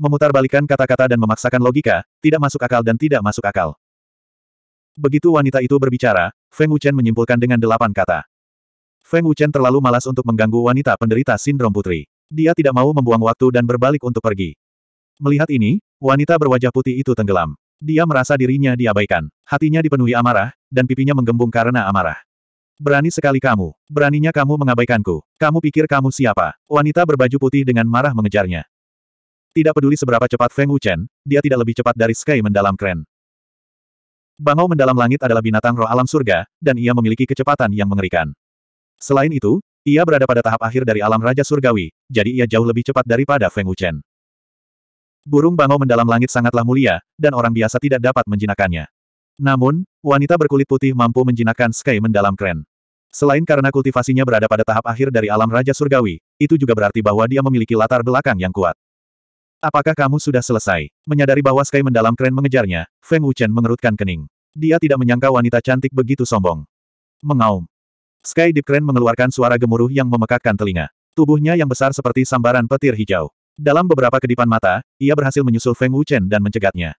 Memutarbalikan kata-kata dan memaksakan logika, tidak masuk akal dan tidak masuk akal. Begitu wanita itu berbicara, Feng Wuchen menyimpulkan dengan delapan kata. Feng Wuchen terlalu malas untuk mengganggu wanita penderita sindrom putri. Dia tidak mau membuang waktu dan berbalik untuk pergi. Melihat ini, wanita berwajah putih itu tenggelam. Dia merasa dirinya diabaikan. Hatinya dipenuhi amarah, dan pipinya menggembung karena amarah. Berani sekali kamu. Beraninya kamu mengabaikanku. Kamu pikir kamu siapa? Wanita berbaju putih dengan marah mengejarnya. Tidak peduli seberapa cepat Feng Wuchen, dia tidak lebih cepat dari Sky mendalam Kren. Bangau mendalam langit adalah binatang roh alam surga, dan ia memiliki kecepatan yang mengerikan. Selain itu, ia berada pada tahap akhir dari alam Raja Surgawi, jadi ia jauh lebih cepat daripada Feng Wuchen. Burung bangau mendalam langit sangatlah mulia, dan orang biasa tidak dapat menjinakannya. Namun, wanita berkulit putih mampu menjinakkan Sky mendalam Kren. Selain karena kultivasinya berada pada tahap akhir dari alam Raja Surgawi, itu juga berarti bahwa dia memiliki latar belakang yang kuat. Apakah kamu sudah selesai? Menyadari bahwa Sky mendalam keren mengejarnya, Feng Wuchen mengerutkan kening. Dia tidak menyangka wanita cantik begitu sombong. Mengaum. Sky Deep Kren mengeluarkan suara gemuruh yang memekakkan telinga. Tubuhnya yang besar seperti sambaran petir hijau. Dalam beberapa kedipan mata, ia berhasil menyusul Feng Wuchen dan mencegatnya.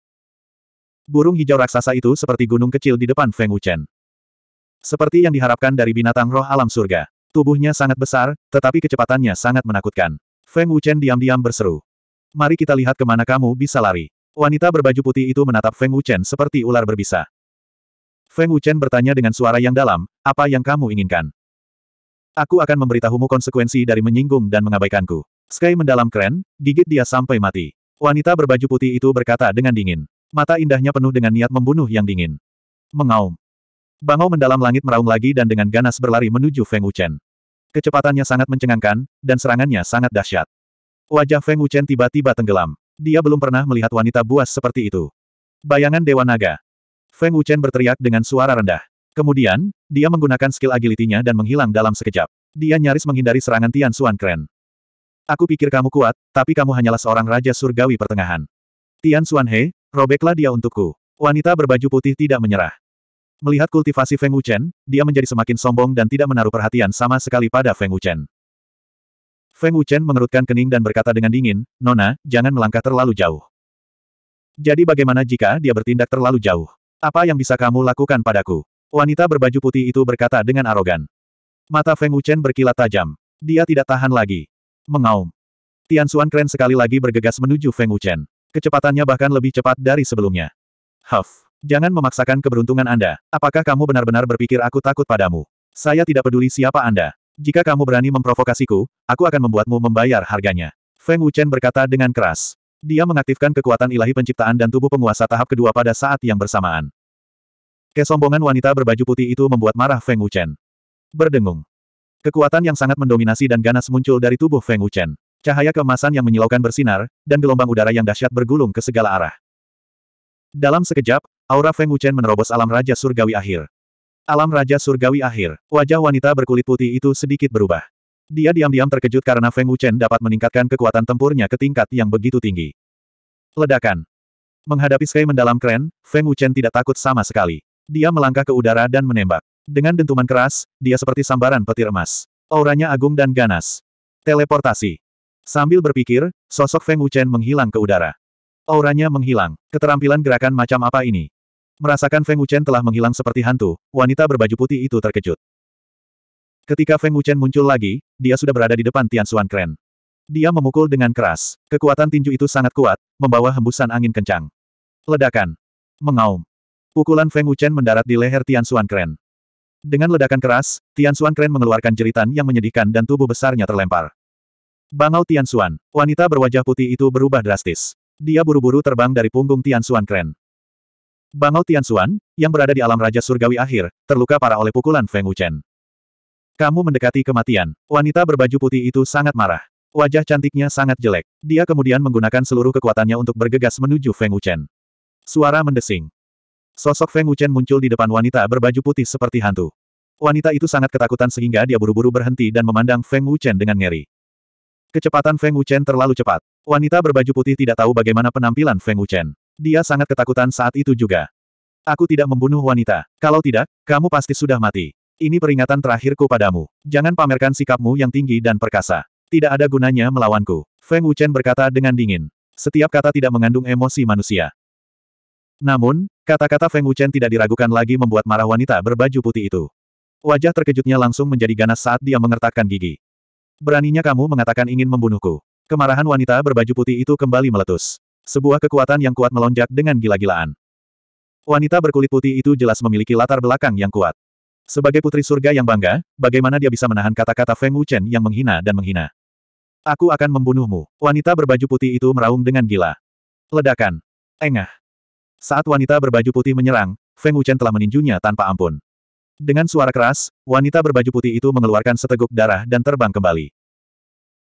Burung hijau raksasa itu seperti gunung kecil di depan Feng Wuchen. Seperti yang diharapkan dari binatang roh alam surga. Tubuhnya sangat besar, tetapi kecepatannya sangat menakutkan. Feng Wuchen diam-diam berseru. Mari kita lihat kemana kamu bisa lari. Wanita berbaju putih itu menatap Feng Wuchen seperti ular berbisa. Feng Wuchen bertanya dengan suara yang dalam, apa yang kamu inginkan? Aku akan memberitahumu konsekuensi dari menyinggung dan mengabaikanku. Sky mendalam keren, gigit dia sampai mati. Wanita berbaju putih itu berkata dengan dingin. Mata indahnya penuh dengan niat membunuh yang dingin. Mengaum. Bangau mendalam langit meraung lagi dan dengan ganas berlari menuju Feng Wuchen. Kecepatannya sangat mencengangkan, dan serangannya sangat dahsyat. Wajah Feng Wuchen tiba-tiba tenggelam. Dia belum pernah melihat wanita buas seperti itu. Bayangan Dewa Naga. Feng Wuchen berteriak dengan suara rendah. Kemudian, dia menggunakan skill agility-nya dan menghilang dalam sekejap. Dia nyaris menghindari serangan Tian Xuan Kren. Aku pikir kamu kuat, tapi kamu hanyalah seorang Raja Surgawi Pertengahan. Tian Xuan He, robeklah dia untukku. Wanita berbaju putih tidak menyerah. Melihat kultivasi Feng Wuchen, dia menjadi semakin sombong dan tidak menaruh perhatian sama sekali pada Feng Wuchen. Feng Wuchen mengerutkan kening dan berkata dengan dingin, Nona, jangan melangkah terlalu jauh. Jadi bagaimana jika dia bertindak terlalu jauh? Apa yang bisa kamu lakukan padaku? Wanita berbaju putih itu berkata dengan arogan. Mata Feng Wuchen berkilat tajam. Dia tidak tahan lagi. Mengaum. Tian Xuan keren sekali lagi bergegas menuju Feng Wuchen. Kecepatannya bahkan lebih cepat dari sebelumnya. Huff. Jangan memaksakan keberuntungan Anda. Apakah kamu benar-benar berpikir aku takut padamu? Saya tidak peduli siapa Anda. Jika kamu berani memprovokasiku, aku akan membuatmu membayar harganya. Feng Wuchen berkata dengan keras. Dia mengaktifkan kekuatan ilahi penciptaan dan tubuh penguasa tahap kedua pada saat yang bersamaan. Kesombongan wanita berbaju putih itu membuat marah Feng Wuchen. Berdengung. Kekuatan yang sangat mendominasi dan ganas muncul dari tubuh Feng Wuchen. Cahaya kemasan yang menyilaukan bersinar, dan gelombang udara yang dahsyat bergulung ke segala arah. Dalam sekejap, aura Feng Wuchen menerobos alam Raja Surgawi akhir alam Raja Surgawi akhir, wajah wanita berkulit putih itu sedikit berubah. Dia diam-diam terkejut karena Feng Wuchen dapat meningkatkan kekuatan tempurnya ke tingkat yang begitu tinggi. Ledakan. Menghadapi Sky mendalam keren, Feng Wuchen tidak takut sama sekali. Dia melangkah ke udara dan menembak. Dengan dentuman keras, dia seperti sambaran petir emas. Auranya agung dan ganas. Teleportasi. Sambil berpikir, sosok Feng Wuchen menghilang ke udara. Auranya menghilang. Keterampilan gerakan macam apa ini? Merasakan Feng Wuchen telah menghilang seperti hantu, wanita berbaju putih itu terkejut. Ketika Feng Wuchen muncul lagi, dia sudah berada di depan Tian Xuan Kren. Dia memukul dengan keras. Kekuatan tinju itu sangat kuat, membawa hembusan angin kencang. Ledakan. Mengaum. Pukulan Feng Wuchen mendarat di leher Tian Xuan Kren. Dengan ledakan keras, Tian Xuan Kren mengeluarkan jeritan yang menyedihkan dan tubuh besarnya terlempar. Bangau Tian Xuan, wanita berwajah putih itu berubah drastis. Dia buru-buru terbang dari punggung Tian Xuan Kren. Bangau Tianxuan, yang berada di alam Raja Surgawi akhir, terluka parah oleh pukulan Feng Wuchen. Kamu mendekati kematian. Wanita berbaju putih itu sangat marah. Wajah cantiknya sangat jelek. Dia kemudian menggunakan seluruh kekuatannya untuk bergegas menuju Feng Wuchen. Suara mendesing. Sosok Feng Wuchen muncul di depan wanita berbaju putih seperti hantu. Wanita itu sangat ketakutan sehingga dia buru-buru berhenti dan memandang Feng Wuchen dengan ngeri. Kecepatan Feng Wuchen terlalu cepat. Wanita berbaju putih tidak tahu bagaimana penampilan Feng Wuchen. Dia sangat ketakutan saat itu juga. Aku tidak membunuh wanita. Kalau tidak, kamu pasti sudah mati. Ini peringatan terakhirku padamu. Jangan pamerkan sikapmu yang tinggi dan perkasa. Tidak ada gunanya melawanku. Feng Wuchen berkata dengan dingin. Setiap kata tidak mengandung emosi manusia. Namun, kata-kata Feng Wuchen tidak diragukan lagi membuat marah wanita berbaju putih itu. Wajah terkejutnya langsung menjadi ganas saat dia mengertakkan gigi. Beraninya kamu mengatakan ingin membunuhku. Kemarahan wanita berbaju putih itu kembali meletus. Sebuah kekuatan yang kuat melonjak dengan gila-gilaan. Wanita berkulit putih itu jelas memiliki latar belakang yang kuat. Sebagai putri surga yang bangga, bagaimana dia bisa menahan kata-kata Feng Wuchen yang menghina dan menghina? Aku akan membunuhmu. Wanita berbaju putih itu meraung dengan gila. Ledakan. Engah. Saat wanita berbaju putih menyerang, Feng Wuchen telah meninjunya tanpa ampun. Dengan suara keras, wanita berbaju putih itu mengeluarkan seteguk darah dan terbang kembali.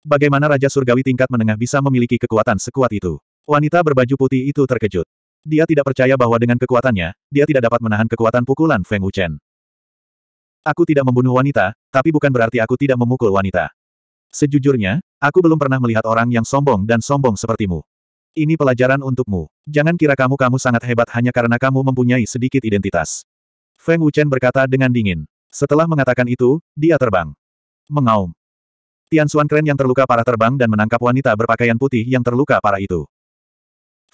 Bagaimana Raja Surgawi tingkat menengah bisa memiliki kekuatan sekuat itu? Wanita berbaju putih itu terkejut. Dia tidak percaya bahwa dengan kekuatannya, dia tidak dapat menahan kekuatan pukulan Feng Wuchen. Aku tidak membunuh wanita, tapi bukan berarti aku tidak memukul wanita. Sejujurnya, aku belum pernah melihat orang yang sombong dan sombong sepertimu. Ini pelajaran untukmu. Jangan kira kamu-kamu sangat hebat hanya karena kamu mempunyai sedikit identitas. Feng Wuchen berkata dengan dingin. Setelah mengatakan itu, dia terbang. Mengaum. Tian Xuan Kren yang terluka parah terbang dan menangkap wanita berpakaian putih yang terluka parah itu.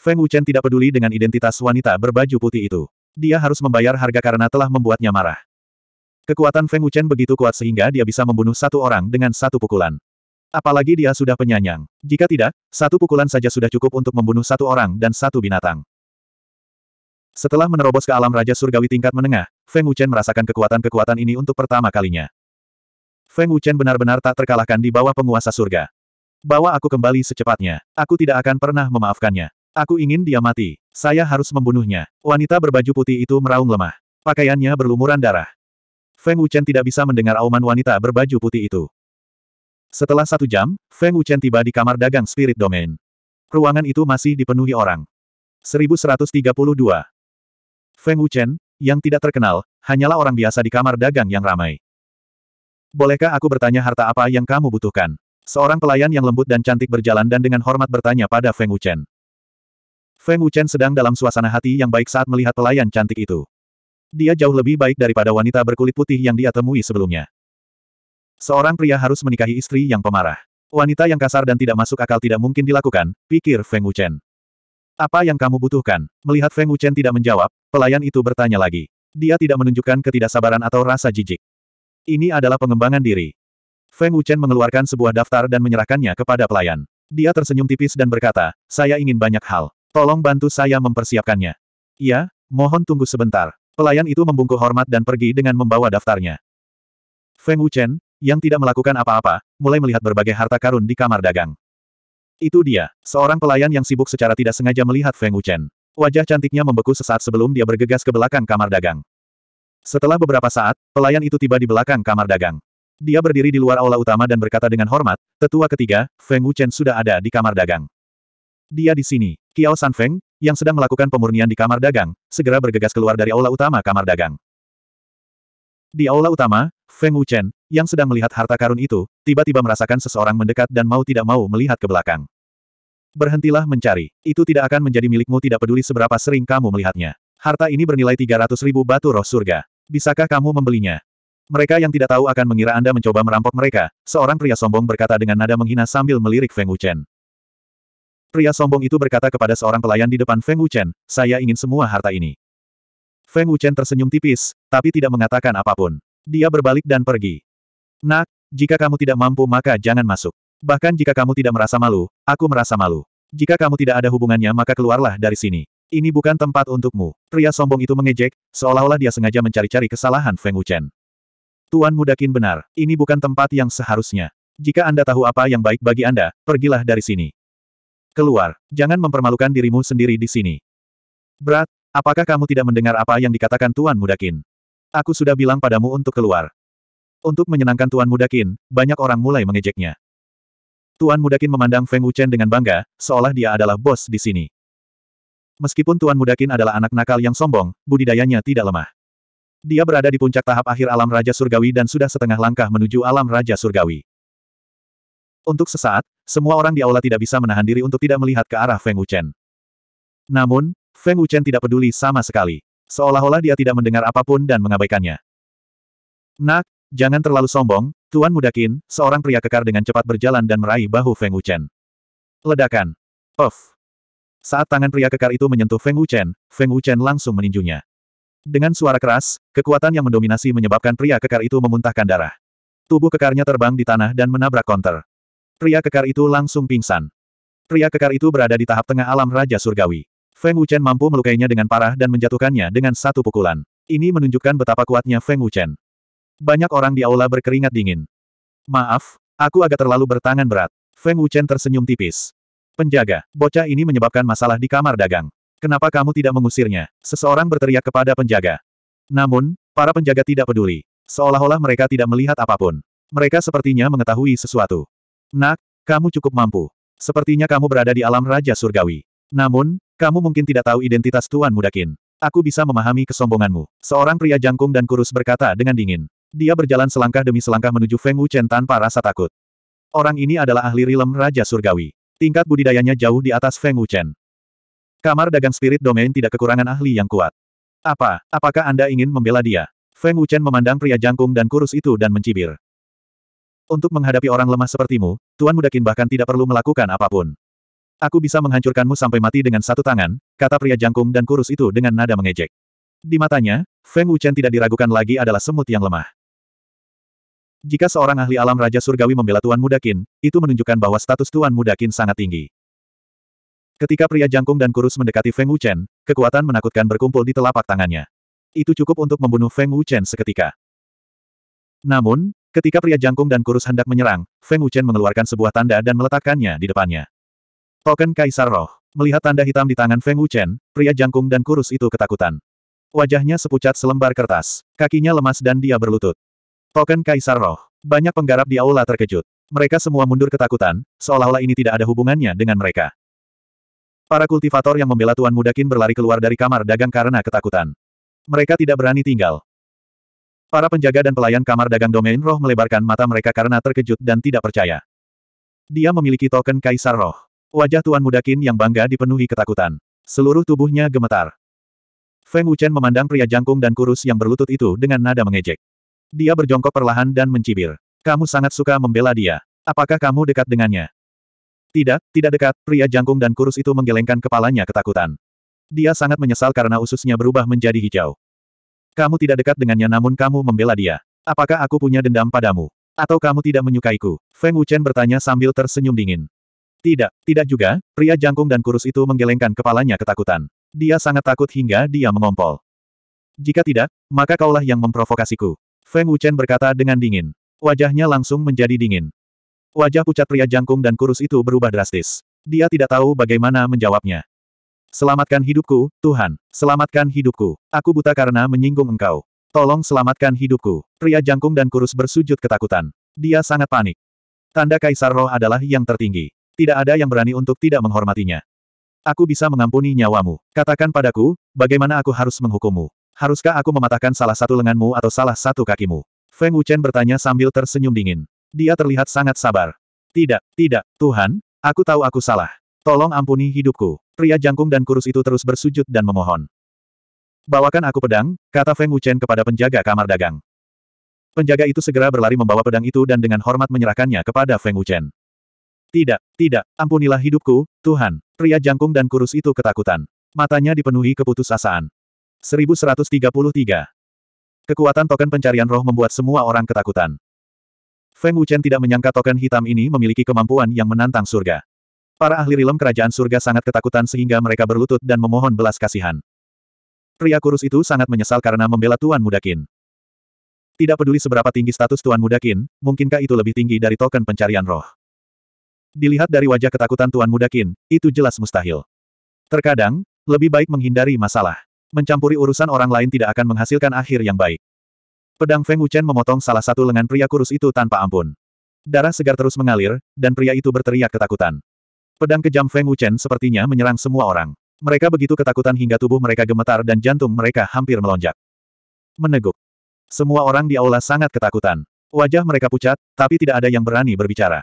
Feng Wuchen tidak peduli dengan identitas wanita berbaju putih itu. Dia harus membayar harga karena telah membuatnya marah. Kekuatan Feng Wuchen begitu kuat sehingga dia bisa membunuh satu orang dengan satu pukulan. Apalagi dia sudah penyanyang. Jika tidak, satu pukulan saja sudah cukup untuk membunuh satu orang dan satu binatang. Setelah menerobos ke alam Raja Surgawi tingkat menengah, Feng Wuchen merasakan kekuatan-kekuatan ini untuk pertama kalinya. Feng Wuchen benar-benar tak terkalahkan di bawah penguasa surga. Bawa aku kembali secepatnya. Aku tidak akan pernah memaafkannya. Aku ingin dia mati. Saya harus membunuhnya. Wanita berbaju putih itu meraung lemah. Pakaiannya berlumuran darah. Feng Wuchen tidak bisa mendengar auman wanita berbaju putih itu. Setelah satu jam, Feng Wuchen tiba di kamar dagang Spirit Domain. Ruangan itu masih dipenuhi orang. 1132 Feng Wuchen, yang tidak terkenal, hanyalah orang biasa di kamar dagang yang ramai. Bolehkah aku bertanya harta apa yang kamu butuhkan? Seorang pelayan yang lembut dan cantik berjalan dan dengan hormat bertanya pada Feng Wuchen. Feng Wuchen sedang dalam suasana hati yang baik saat melihat pelayan cantik itu. Dia jauh lebih baik daripada wanita berkulit putih yang dia temui sebelumnya. Seorang pria harus menikahi istri yang pemarah. Wanita yang kasar dan tidak masuk akal tidak mungkin dilakukan, pikir Feng Wuchen. Apa yang kamu butuhkan? Melihat Feng Wuchen tidak menjawab, pelayan itu bertanya lagi. Dia tidak menunjukkan ketidaksabaran atau rasa jijik. Ini adalah pengembangan diri. Feng Wuchen mengeluarkan sebuah daftar dan menyerahkannya kepada pelayan. Dia tersenyum tipis dan berkata, saya ingin banyak hal. Tolong bantu saya mempersiapkannya. Iya, mohon tunggu sebentar. Pelayan itu membungkuk hormat dan pergi dengan membawa daftarnya. Feng Wuchen, yang tidak melakukan apa-apa, mulai melihat berbagai harta karun di kamar dagang. Itu dia, seorang pelayan yang sibuk secara tidak sengaja melihat Feng Wuchen. Wajah cantiknya membeku sesaat sebelum dia bergegas ke belakang kamar dagang. Setelah beberapa saat, pelayan itu tiba di belakang kamar dagang. Dia berdiri di luar aula utama dan berkata dengan hormat, Tetua ketiga, Feng Wuchen sudah ada di kamar dagang. Dia di sini. Kiao Sanfeng, yang sedang melakukan pemurnian di kamar dagang, segera bergegas keluar dari aula utama kamar dagang. Di aula utama, Feng Wuchen, yang sedang melihat harta karun itu, tiba-tiba merasakan seseorang mendekat dan mau tidak mau melihat ke belakang. Berhentilah mencari, itu tidak akan menjadi milikmu tidak peduli seberapa sering kamu melihatnya. Harta ini bernilai 300 ribu batu roh surga. Bisakah kamu membelinya? Mereka yang tidak tahu akan mengira Anda mencoba merampok mereka, seorang pria sombong berkata dengan nada menghina sambil melirik Feng Wuchen. Pria sombong itu berkata kepada seorang pelayan di depan Feng Wuchen, saya ingin semua harta ini. Feng Wuchen tersenyum tipis, tapi tidak mengatakan apapun. Dia berbalik dan pergi. Nak, jika kamu tidak mampu maka jangan masuk. Bahkan jika kamu tidak merasa malu, aku merasa malu. Jika kamu tidak ada hubungannya maka keluarlah dari sini. Ini bukan tempat untukmu. Pria sombong itu mengejek, seolah-olah dia sengaja mencari-cari kesalahan Feng Wuchen. Tuan Mudakin benar, ini bukan tempat yang seharusnya. Jika Anda tahu apa yang baik bagi Anda, pergilah dari sini. Keluar, jangan mempermalukan dirimu sendiri di sini. Brat, apakah kamu tidak mendengar apa yang dikatakan Tuan Mudakin? Aku sudah bilang padamu untuk keluar. Untuk menyenangkan Tuan Mudakin, banyak orang mulai mengejeknya. Tuan Mudakin memandang Feng Wuchen dengan bangga, seolah dia adalah bos di sini. Meskipun Tuan Mudakin adalah anak nakal yang sombong, budidayanya tidak lemah. Dia berada di puncak tahap akhir alam Raja Surgawi dan sudah setengah langkah menuju alam Raja Surgawi. Untuk sesaat, semua orang di aula tidak bisa menahan diri untuk tidak melihat ke arah Feng Wuchen. Namun, Feng Wuchen tidak peduli sama sekali. Seolah-olah dia tidak mendengar apapun dan mengabaikannya. Nak, jangan terlalu sombong, Tuan Mudakin, seorang pria kekar dengan cepat berjalan dan meraih bahu Feng Wuchen. Ledakan. Of. Saat tangan pria kekar itu menyentuh Feng Wuchen, Feng Wuchen langsung meninjunya. Dengan suara keras, kekuatan yang mendominasi menyebabkan pria kekar itu memuntahkan darah. Tubuh kekarnya terbang di tanah dan menabrak konter. Pria kekar itu langsung pingsan. Pria kekar itu berada di tahap tengah alam Raja Surgawi. Feng Wuchen mampu melukainya dengan parah dan menjatuhkannya dengan satu pukulan. Ini menunjukkan betapa kuatnya Feng Wuchen. Banyak orang di aula berkeringat dingin. Maaf, aku agak terlalu bertangan berat. Feng Wuchen tersenyum tipis. Penjaga, bocah ini menyebabkan masalah di kamar dagang. Kenapa kamu tidak mengusirnya? Seseorang berteriak kepada penjaga. Namun, para penjaga tidak peduli. Seolah-olah mereka tidak melihat apapun. Mereka sepertinya mengetahui sesuatu. Nak, kamu cukup mampu. Sepertinya kamu berada di alam Raja Surgawi. Namun, kamu mungkin tidak tahu identitas Tuan mudakin. Aku bisa memahami kesombonganmu. Seorang pria jangkung dan kurus berkata dengan dingin. Dia berjalan selangkah demi selangkah menuju Feng Wuchen tanpa rasa takut. Orang ini adalah ahli rilem Raja Surgawi. Tingkat budidayanya jauh di atas Feng Wuchen. Kamar dagang spirit domain tidak kekurangan ahli yang kuat. Apa, apakah Anda ingin membela dia? Feng Wuchen memandang pria jangkung dan kurus itu dan mencibir. Untuk menghadapi orang lemah sepertimu, Tuan Mudakin bahkan tidak perlu melakukan apapun. Aku bisa menghancurkanmu sampai mati dengan satu tangan, kata pria jangkung dan kurus itu dengan nada mengejek. Di matanya, Feng Wuchen tidak diragukan lagi adalah semut yang lemah. Jika seorang ahli alam Raja Surgawi membela Tuan Mudakin, itu menunjukkan bahwa status Tuan Mudakin sangat tinggi. Ketika pria jangkung dan kurus mendekati Feng Wuchen, kekuatan menakutkan berkumpul di telapak tangannya. Itu cukup untuk membunuh Feng Wuchen seketika. Namun, Ketika pria jangkung dan kurus hendak menyerang, Feng Wuchen mengeluarkan sebuah tanda dan meletakkannya di depannya. Token Kaisar Roh. Melihat tanda hitam di tangan Feng Wuchen, pria jangkung dan kurus itu ketakutan. Wajahnya sepucat selembar kertas. Kakinya lemas dan dia berlutut. Token Kaisar Roh. Banyak penggarap di aula terkejut. Mereka semua mundur ketakutan, seolah-olah ini tidak ada hubungannya dengan mereka. Para kultivator yang membela Tuan Mudakin berlari keluar dari kamar dagang karena ketakutan. Mereka tidak berani tinggal. Para penjaga dan pelayan kamar dagang domain roh melebarkan mata mereka karena terkejut dan tidak percaya. Dia memiliki token kaisar roh. Wajah Tuan Muda Qin yang bangga dipenuhi ketakutan. Seluruh tubuhnya gemetar. Feng Wuchen memandang pria jangkung dan kurus yang berlutut itu dengan nada mengejek. Dia berjongkok perlahan dan mencibir. Kamu sangat suka membela dia. Apakah kamu dekat dengannya? Tidak, tidak dekat, pria jangkung dan kurus itu menggelengkan kepalanya ketakutan. Dia sangat menyesal karena ususnya berubah menjadi hijau. Kamu tidak dekat dengannya namun kamu membela dia. Apakah aku punya dendam padamu? Atau kamu tidak menyukaiku? Feng Wuchen bertanya sambil tersenyum dingin. Tidak, tidak juga, pria jangkung dan kurus itu menggelengkan kepalanya ketakutan. Dia sangat takut hingga dia mengompol. Jika tidak, maka kaulah yang memprovokasiku. Feng Wuchen berkata dengan dingin. Wajahnya langsung menjadi dingin. Wajah pucat pria jangkung dan kurus itu berubah drastis. Dia tidak tahu bagaimana menjawabnya. Selamatkan hidupku, Tuhan, selamatkan hidupku. Aku buta karena menyinggung engkau. Tolong selamatkan hidupku. Pria jangkung dan kurus bersujud ketakutan. Dia sangat panik. Tanda kaisar roh adalah yang tertinggi. Tidak ada yang berani untuk tidak menghormatinya. Aku bisa mengampuni nyawamu. Katakan padaku, bagaimana aku harus menghukummu? Haruskah aku mematahkan salah satu lenganmu atau salah satu kakimu? Feng Wuchen bertanya sambil tersenyum dingin. Dia terlihat sangat sabar. Tidak, tidak, Tuhan, aku tahu aku salah. Tolong ampuni hidupku. Pria jangkung dan kurus itu terus bersujud dan memohon. Bawakan aku pedang, kata Feng Wuchen kepada penjaga kamar dagang. Penjaga itu segera berlari membawa pedang itu dan dengan hormat menyerahkannya kepada Feng Wuchen. Tidak, tidak, ampunilah hidupku, Tuhan. Pria jangkung dan kurus itu ketakutan. Matanya dipenuhi keputusasaan. 1133. Kekuatan token pencarian roh membuat semua orang ketakutan. Feng Wuchen tidak menyangka token hitam ini memiliki kemampuan yang menantang surga. Para ahli rilem kerajaan surga sangat ketakutan sehingga mereka berlutut dan memohon belas kasihan. Pria kurus itu sangat menyesal karena membela Tuan Mudakin. Tidak peduli seberapa tinggi status Tuan Mudakin, mungkinkah itu lebih tinggi dari token pencarian roh? Dilihat dari wajah ketakutan Tuan Mudakin, itu jelas mustahil. Terkadang, lebih baik menghindari masalah. Mencampuri urusan orang lain tidak akan menghasilkan akhir yang baik. Pedang Feng Wuchen memotong salah satu lengan pria kurus itu tanpa ampun. Darah segar terus mengalir, dan pria itu berteriak ketakutan. Pedang kejam Feng Wuchen sepertinya menyerang semua orang. Mereka begitu ketakutan hingga tubuh mereka gemetar dan jantung mereka hampir melonjak. Meneguk. Semua orang di aula sangat ketakutan. Wajah mereka pucat, tapi tidak ada yang berani berbicara.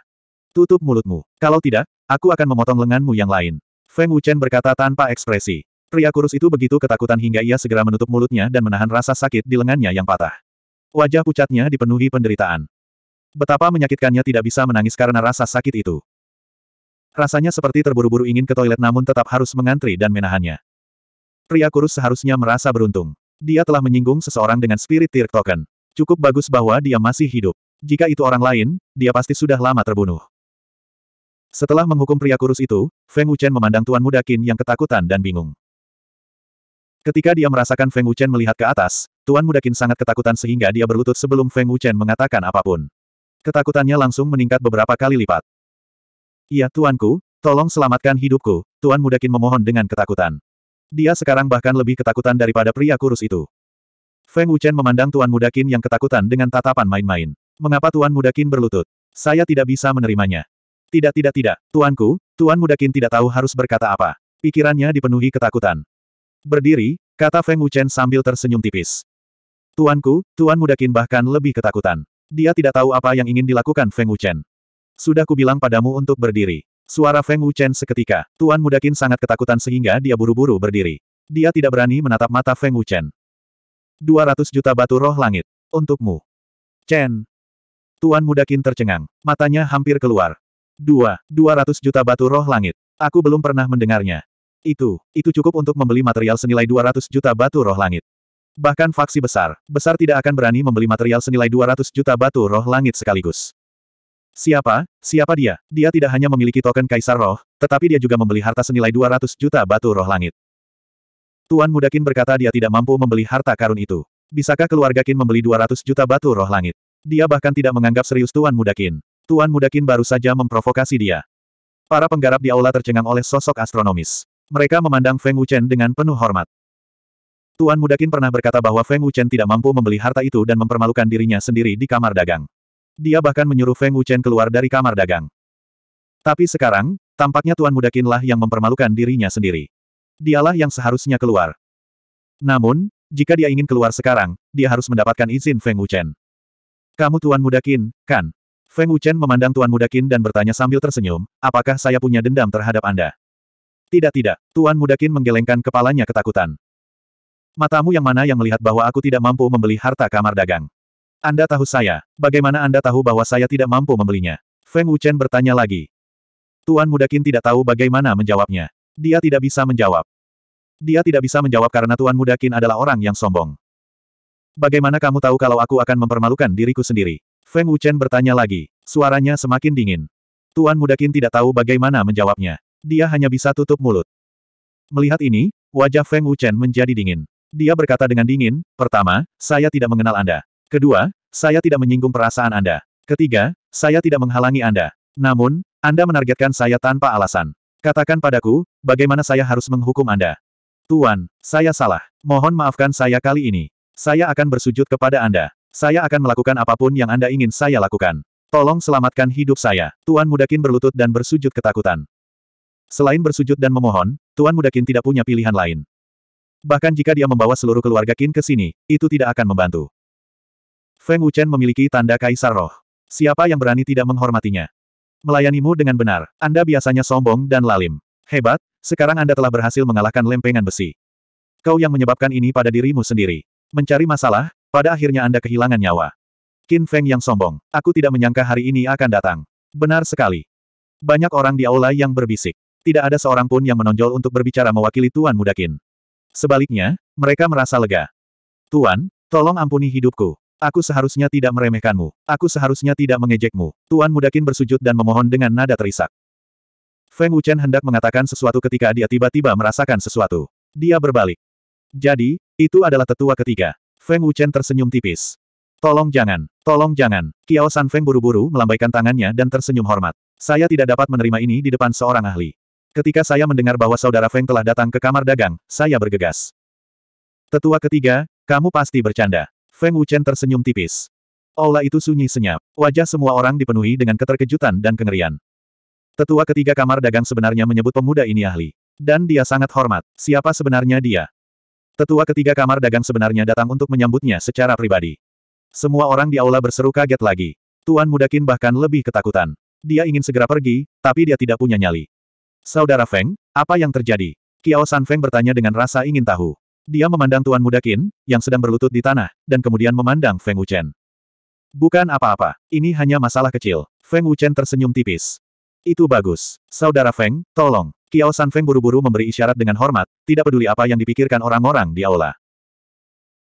Tutup mulutmu. Kalau tidak, aku akan memotong lenganmu yang lain. Feng Wuchen berkata tanpa ekspresi. Pria kurus itu begitu ketakutan hingga ia segera menutup mulutnya dan menahan rasa sakit di lengannya yang patah. Wajah pucatnya dipenuhi penderitaan. Betapa menyakitkannya tidak bisa menangis karena rasa sakit itu. Rasanya seperti terburu-buru ingin ke toilet namun tetap harus mengantri dan menahannya. Pria kurus seharusnya merasa beruntung. Dia telah menyinggung seseorang dengan spirit tirk token. Cukup bagus bahwa dia masih hidup. Jika itu orang lain, dia pasti sudah lama terbunuh. Setelah menghukum pria kurus itu, Feng Wuchen memandang Tuan Muda Qin yang ketakutan dan bingung. Ketika dia merasakan Feng Wuchen melihat ke atas, Tuan Muda Qin sangat ketakutan sehingga dia berlutut sebelum Feng Wuchen mengatakan apapun. Ketakutannya langsung meningkat beberapa kali lipat. Iya tuanku, tolong selamatkan hidupku, Tuan Mudakin memohon dengan ketakutan. Dia sekarang bahkan lebih ketakutan daripada pria kurus itu. Feng Wuchen memandang Tuan Mudakin yang ketakutan dengan tatapan main-main. Mengapa Tuan Mudakin berlutut? Saya tidak bisa menerimanya. Tidak tidak tidak, Tuanku, Tuan Mudakin tidak tahu harus berkata apa. Pikirannya dipenuhi ketakutan. Berdiri, kata Feng Wuchen sambil tersenyum tipis. Tuanku, Tuan Mudakin bahkan lebih ketakutan. Dia tidak tahu apa yang ingin dilakukan Feng Wuchen. Sudah kubilang padamu untuk berdiri. Suara Feng Wuchen seketika, Tuan Mudakin sangat ketakutan sehingga dia buru-buru berdiri. Dia tidak berani menatap mata Feng Wuchen. 200 juta batu roh langit. Untukmu. Chen. Tuan Mudakin tercengang. Matanya hampir keluar. Dua, 200 juta batu roh langit. Aku belum pernah mendengarnya. Itu, itu cukup untuk membeli material senilai 200 juta batu roh langit. Bahkan faksi besar, besar tidak akan berani membeli material senilai 200 juta batu roh langit sekaligus. Siapa? Siapa dia? Dia tidak hanya memiliki token kaisar roh, tetapi dia juga membeli harta senilai 200 juta batu roh langit. Tuan Mudakin berkata dia tidak mampu membeli harta karun itu. Bisakah keluarga Kin membeli 200 juta batu roh langit? Dia bahkan tidak menganggap serius Tuan Mudakin. Tuan Mudakin baru saja memprovokasi dia. Para penggarap di aula tercengang oleh sosok astronomis. Mereka memandang Feng Wuchen dengan penuh hormat. Tuan Mudakin pernah berkata bahwa Feng Wuchen tidak mampu membeli harta itu dan mempermalukan dirinya sendiri di kamar dagang. Dia bahkan menyuruh Feng Wuchen keluar dari kamar dagang. Tapi sekarang, tampaknya Tuan Muda Qinlah yang mempermalukan dirinya sendiri. Dialah yang seharusnya keluar. Namun, jika dia ingin keluar sekarang, dia harus mendapatkan izin Feng Wuchen. Kamu Tuan Muda Qin, kan? Feng Wuchen memandang Tuan Muda Qin dan bertanya sambil tersenyum, apakah saya punya dendam terhadap Anda? Tidak tidak, Tuan Muda Qin menggelengkan kepalanya ketakutan. Matamu yang mana yang melihat bahwa aku tidak mampu membeli harta kamar dagang? Anda tahu saya. Bagaimana Anda tahu bahwa saya tidak mampu membelinya? Feng Wuchen bertanya lagi. Tuan Muda Qin tidak tahu bagaimana menjawabnya. Dia tidak bisa menjawab. Dia tidak bisa menjawab karena Tuan Muda Qin adalah orang yang sombong. Bagaimana kamu tahu kalau aku akan mempermalukan diriku sendiri? Feng Wuchen bertanya lagi. Suaranya semakin dingin. Tuan Muda Qin tidak tahu bagaimana menjawabnya. Dia hanya bisa tutup mulut. Melihat ini, wajah Feng Wuchen menjadi dingin. Dia berkata dengan dingin, pertama, saya tidak mengenal Anda. Kedua, saya tidak menyinggung perasaan Anda. Ketiga, saya tidak menghalangi Anda. Namun, Anda menargetkan saya tanpa alasan. Katakan padaku, bagaimana saya harus menghukum Anda. Tuan, saya salah. Mohon maafkan saya kali ini. Saya akan bersujud kepada Anda. Saya akan melakukan apapun yang Anda ingin saya lakukan. Tolong selamatkan hidup saya. Tuan Mudakin berlutut dan bersujud ketakutan. Selain bersujud dan memohon, Tuan Mudakin tidak punya pilihan lain. Bahkan jika dia membawa seluruh keluarga Kin ke sini, itu tidak akan membantu. Feng Wuchen memiliki tanda kaisar roh. Siapa yang berani tidak menghormatinya? Melayanimu dengan benar, Anda biasanya sombong dan lalim. Hebat, sekarang Anda telah berhasil mengalahkan lempengan besi. Kau yang menyebabkan ini pada dirimu sendiri. Mencari masalah, pada akhirnya Anda kehilangan nyawa. Qin Feng yang sombong, aku tidak menyangka hari ini akan datang. Benar sekali. Banyak orang di aula yang berbisik. Tidak ada seorang pun yang menonjol untuk berbicara mewakili Tuan Muda Qin. Sebaliknya, mereka merasa lega. Tuan, tolong ampuni hidupku. Aku seharusnya tidak meremehkanmu. Aku seharusnya tidak mengejekmu. Tuan Mudakin bersujud dan memohon dengan nada terisak. Feng Wuchen hendak mengatakan sesuatu ketika dia tiba-tiba merasakan sesuatu. Dia berbalik. Jadi, itu adalah tetua ketiga. Feng Wuchen tersenyum tipis. Tolong jangan, tolong jangan. Kiao San Feng buru-buru melambaikan tangannya dan tersenyum hormat. Saya tidak dapat menerima ini di depan seorang ahli. Ketika saya mendengar bahwa saudara Feng telah datang ke kamar dagang, saya bergegas. Tetua ketiga, kamu pasti bercanda. Feng Wuchen tersenyum tipis. Aula itu sunyi senyap. Wajah semua orang dipenuhi dengan keterkejutan dan kengerian. Tetua ketiga kamar dagang sebenarnya menyebut pemuda ini ahli. Dan dia sangat hormat. Siapa sebenarnya dia? Tetua ketiga kamar dagang sebenarnya datang untuk menyambutnya secara pribadi. Semua orang di aula berseru kaget lagi. Tuan Mudakin bahkan lebih ketakutan. Dia ingin segera pergi, tapi dia tidak punya nyali. Saudara Feng, apa yang terjadi? Kiao San Feng bertanya dengan rasa ingin tahu. Dia memandang Tuan Muda Qin, yang sedang berlutut di tanah, dan kemudian memandang Feng Wuchen. Bukan apa-apa, ini hanya masalah kecil. Feng Wuchen tersenyum tipis. Itu bagus. Saudara Feng, tolong. Kiao San Feng buru-buru memberi isyarat dengan hormat, tidak peduli apa yang dipikirkan orang-orang di aula.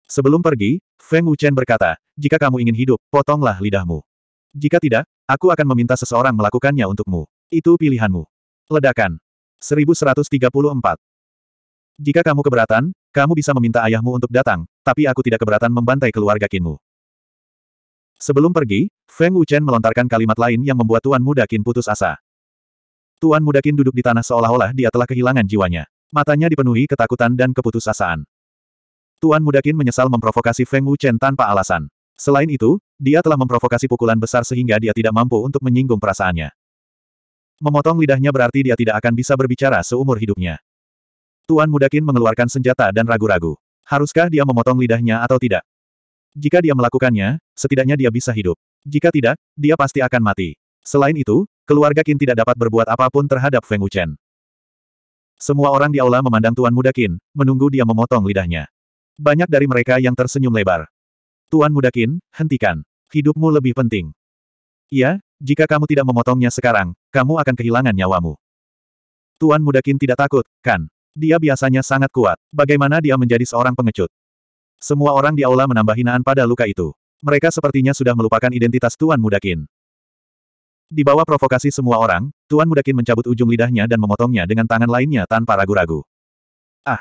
Sebelum pergi, Feng Wuchen berkata, jika kamu ingin hidup, potonglah lidahmu. Jika tidak, aku akan meminta seseorang melakukannya untukmu. Itu pilihanmu. Ledakan. 1134. Jika kamu keberatan, kamu bisa meminta ayahmu untuk datang, tapi aku tidak keberatan membantai keluarga Kinmu. Sebelum pergi, Feng Wuchen melontarkan kalimat lain yang membuat Tuan Muda Qin putus asa. Tuan Muda Qin duduk di tanah seolah-olah dia telah kehilangan jiwanya. Matanya dipenuhi ketakutan dan keputusasaan. Tuan Muda Qin menyesal memprovokasi Feng Wuchen tanpa alasan. Selain itu, dia telah memprovokasi pukulan besar sehingga dia tidak mampu untuk menyinggung perasaannya. Memotong lidahnya berarti dia tidak akan bisa berbicara seumur hidupnya. Tuan Mudakin mengeluarkan senjata dan ragu-ragu. Haruskah dia memotong lidahnya atau tidak? Jika dia melakukannya, setidaknya dia bisa hidup. Jika tidak, dia pasti akan mati. Selain itu, keluarga Qin tidak dapat berbuat apapun terhadap Feng Wuchen. Semua orang di aula memandang Tuan Muda menunggu dia memotong lidahnya. Banyak dari mereka yang tersenyum lebar. Tuan Muda hentikan. Hidupmu lebih penting. Iya, jika kamu tidak memotongnya sekarang, kamu akan kehilangan nyawamu. Tuan Muda tidak takut, kan? Dia biasanya sangat kuat. Bagaimana dia menjadi seorang pengecut? Semua orang di aula menambah hinaan pada luka itu. Mereka sepertinya sudah melupakan identitas Tuan Mudakin. Di bawah provokasi semua orang, Tuan Mudakin mencabut ujung lidahnya dan memotongnya dengan tangan lainnya tanpa ragu-ragu. Ah!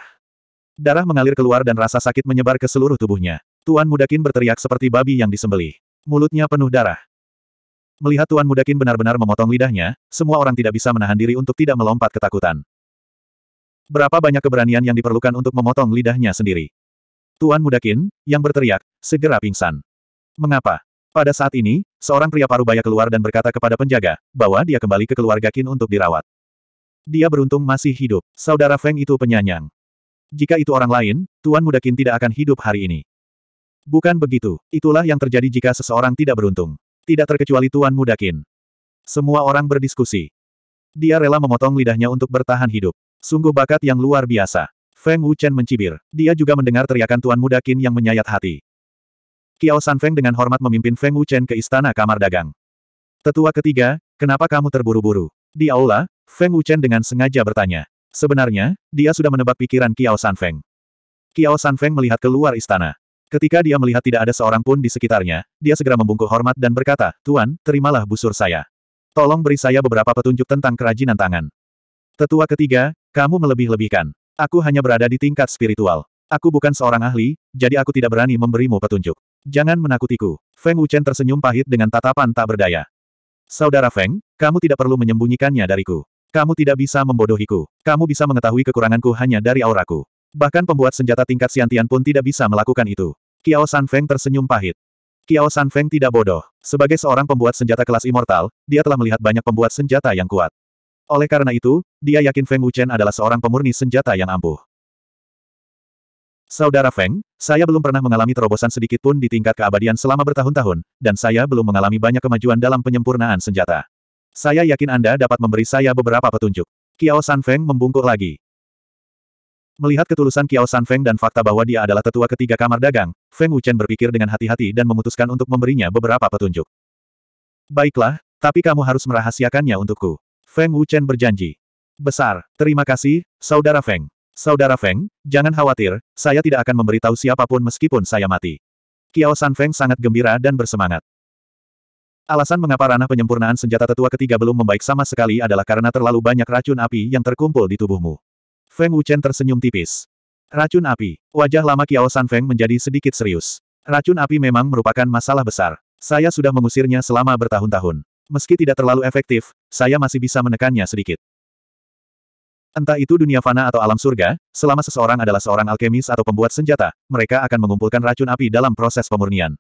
Darah mengalir keluar dan rasa sakit menyebar ke seluruh tubuhnya. Tuan Mudakin berteriak seperti babi yang disembelih. Mulutnya penuh darah. Melihat Tuan Mudakin benar-benar memotong lidahnya, semua orang tidak bisa menahan diri untuk tidak melompat ketakutan. Berapa banyak keberanian yang diperlukan untuk memotong lidahnya sendiri? Tuan Mudakin, yang berteriak, segera pingsan. Mengapa? Pada saat ini, seorang pria parubaya keluar dan berkata kepada penjaga, bahwa dia kembali ke keluarga Kin untuk dirawat. Dia beruntung masih hidup, saudara Feng itu penyanyang. Jika itu orang lain, Tuan Mudakin tidak akan hidup hari ini. Bukan begitu, itulah yang terjadi jika seseorang tidak beruntung. Tidak terkecuali Tuan Mudakin. Semua orang berdiskusi. Dia rela memotong lidahnya untuk bertahan hidup. Sungguh bakat yang luar biasa. Feng Wuchen mencibir. Dia juga mendengar teriakan Tuan Muda Qin yang menyayat hati. Kiao San Feng dengan hormat memimpin Feng Wuchen ke istana kamar dagang. Tetua ketiga, kenapa kamu terburu-buru? Di aula, Feng Wuchen dengan sengaja bertanya. Sebenarnya, dia sudah menebak pikiran Kiao San Feng. Kiao San Feng melihat keluar istana. Ketika dia melihat tidak ada seorang pun di sekitarnya, dia segera membungkuk hormat dan berkata, Tuan, terimalah busur saya. Tolong beri saya beberapa petunjuk tentang kerajinan tangan. Tetua ketiga, kamu melebih-lebihkan. Aku hanya berada di tingkat spiritual. Aku bukan seorang ahli, jadi aku tidak berani memberimu petunjuk. Jangan menakutiku. Feng Wuchen tersenyum pahit dengan tatapan tak berdaya. Saudara Feng, kamu tidak perlu menyembunyikannya dariku. Kamu tidak bisa membodohiku. Kamu bisa mengetahui kekuranganku hanya dari auraku. Bahkan pembuat senjata tingkat siantian pun tidak bisa melakukan itu. Kiao San Feng tersenyum pahit. Kiao San Feng tidak bodoh. Sebagai seorang pembuat senjata kelas immortal, dia telah melihat banyak pembuat senjata yang kuat. Oleh karena itu, dia yakin Feng Wuchen adalah seorang pemurni senjata yang ampuh. Saudara Feng, saya belum pernah mengalami terobosan sedikit pun di tingkat keabadian selama bertahun-tahun, dan saya belum mengalami banyak kemajuan dalam penyempurnaan senjata. Saya yakin Anda dapat memberi saya beberapa petunjuk. Kiao San Feng membungkuk lagi. Melihat ketulusan Kiao San Feng dan fakta bahwa dia adalah tetua ketiga kamar dagang, Feng Wuchen berpikir dengan hati-hati dan memutuskan untuk memberinya beberapa petunjuk. Baiklah, tapi kamu harus merahasiakannya untukku. Feng Wuchen berjanji. Besar, terima kasih, Saudara Feng. Saudara Feng, jangan khawatir, saya tidak akan memberitahu siapapun meskipun saya mati. Kiao San Feng sangat gembira dan bersemangat. Alasan mengapa ranah penyempurnaan senjata tetua ketiga belum membaik sama sekali adalah karena terlalu banyak racun api yang terkumpul di tubuhmu. Feng Wuchen tersenyum tipis. Racun api. Wajah lama Kiao San Feng menjadi sedikit serius. Racun api memang merupakan masalah besar. Saya sudah mengusirnya selama bertahun-tahun. Meski tidak terlalu efektif, saya masih bisa menekannya sedikit. Entah itu dunia fana atau alam surga, selama seseorang adalah seorang alkemis atau pembuat senjata, mereka akan mengumpulkan racun api dalam proses pemurnian.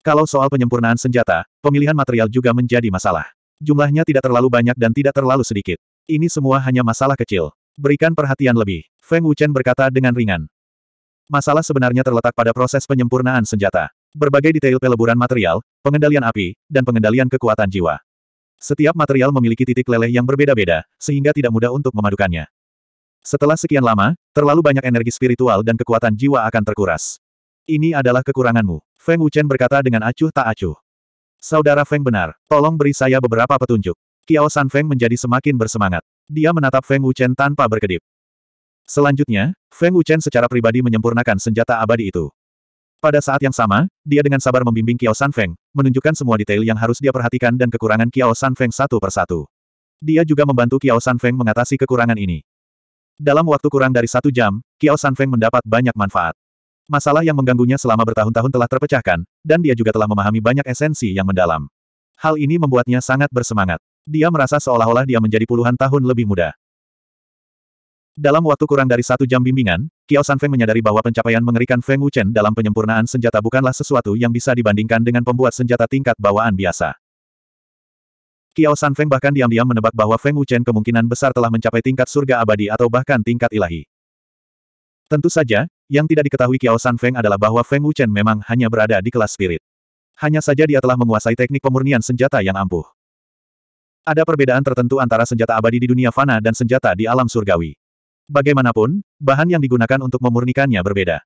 Kalau soal penyempurnaan senjata, pemilihan material juga menjadi masalah. Jumlahnya tidak terlalu banyak dan tidak terlalu sedikit. Ini semua hanya masalah kecil. Berikan perhatian lebih, Feng Wuchen berkata dengan ringan. Masalah sebenarnya terletak pada proses penyempurnaan senjata. Berbagai detail peleburan material, pengendalian api, dan pengendalian kekuatan jiwa. Setiap material memiliki titik leleh yang berbeda-beda, sehingga tidak mudah untuk memadukannya. Setelah sekian lama, terlalu banyak energi spiritual dan kekuatan jiwa akan terkuras. Ini adalah kekuranganmu. Feng Wuchen berkata dengan acuh tak acuh. Saudara Feng benar, tolong beri saya beberapa petunjuk. Kiao San Feng menjadi semakin bersemangat. Dia menatap Feng Wuchen tanpa berkedip. Selanjutnya, Feng Wuchen secara pribadi menyempurnakan senjata abadi itu. Pada saat yang sama, dia dengan sabar membimbing Kiao Sanfeng, menunjukkan semua detail yang harus dia perhatikan dan kekurangan Kiao Sanfeng satu persatu. Dia juga membantu Kiao Sanfeng mengatasi kekurangan ini. Dalam waktu kurang dari satu jam, Kiao Sanfeng mendapat banyak manfaat. Masalah yang mengganggunya selama bertahun-tahun telah terpecahkan, dan dia juga telah memahami banyak esensi yang mendalam. Hal ini membuatnya sangat bersemangat. Dia merasa seolah-olah dia menjadi puluhan tahun lebih muda. Dalam waktu kurang dari satu jam bimbingan, Kiao Sanfeng menyadari bahwa pencapaian mengerikan Feng Wuchen dalam penyempurnaan senjata bukanlah sesuatu yang bisa dibandingkan dengan pembuat senjata tingkat bawaan biasa. Kiao Sanfeng bahkan diam-diam menebak bahwa Feng Wuchen kemungkinan besar telah mencapai tingkat surga abadi atau bahkan tingkat ilahi. Tentu saja, yang tidak diketahui Kiao Sanfeng adalah bahwa Feng Wuchen memang hanya berada di kelas spirit. Hanya saja dia telah menguasai teknik pemurnian senjata yang ampuh. Ada perbedaan tertentu antara senjata abadi di dunia fana dan senjata di alam surgawi. Bagaimanapun, bahan yang digunakan untuk memurnikannya berbeda.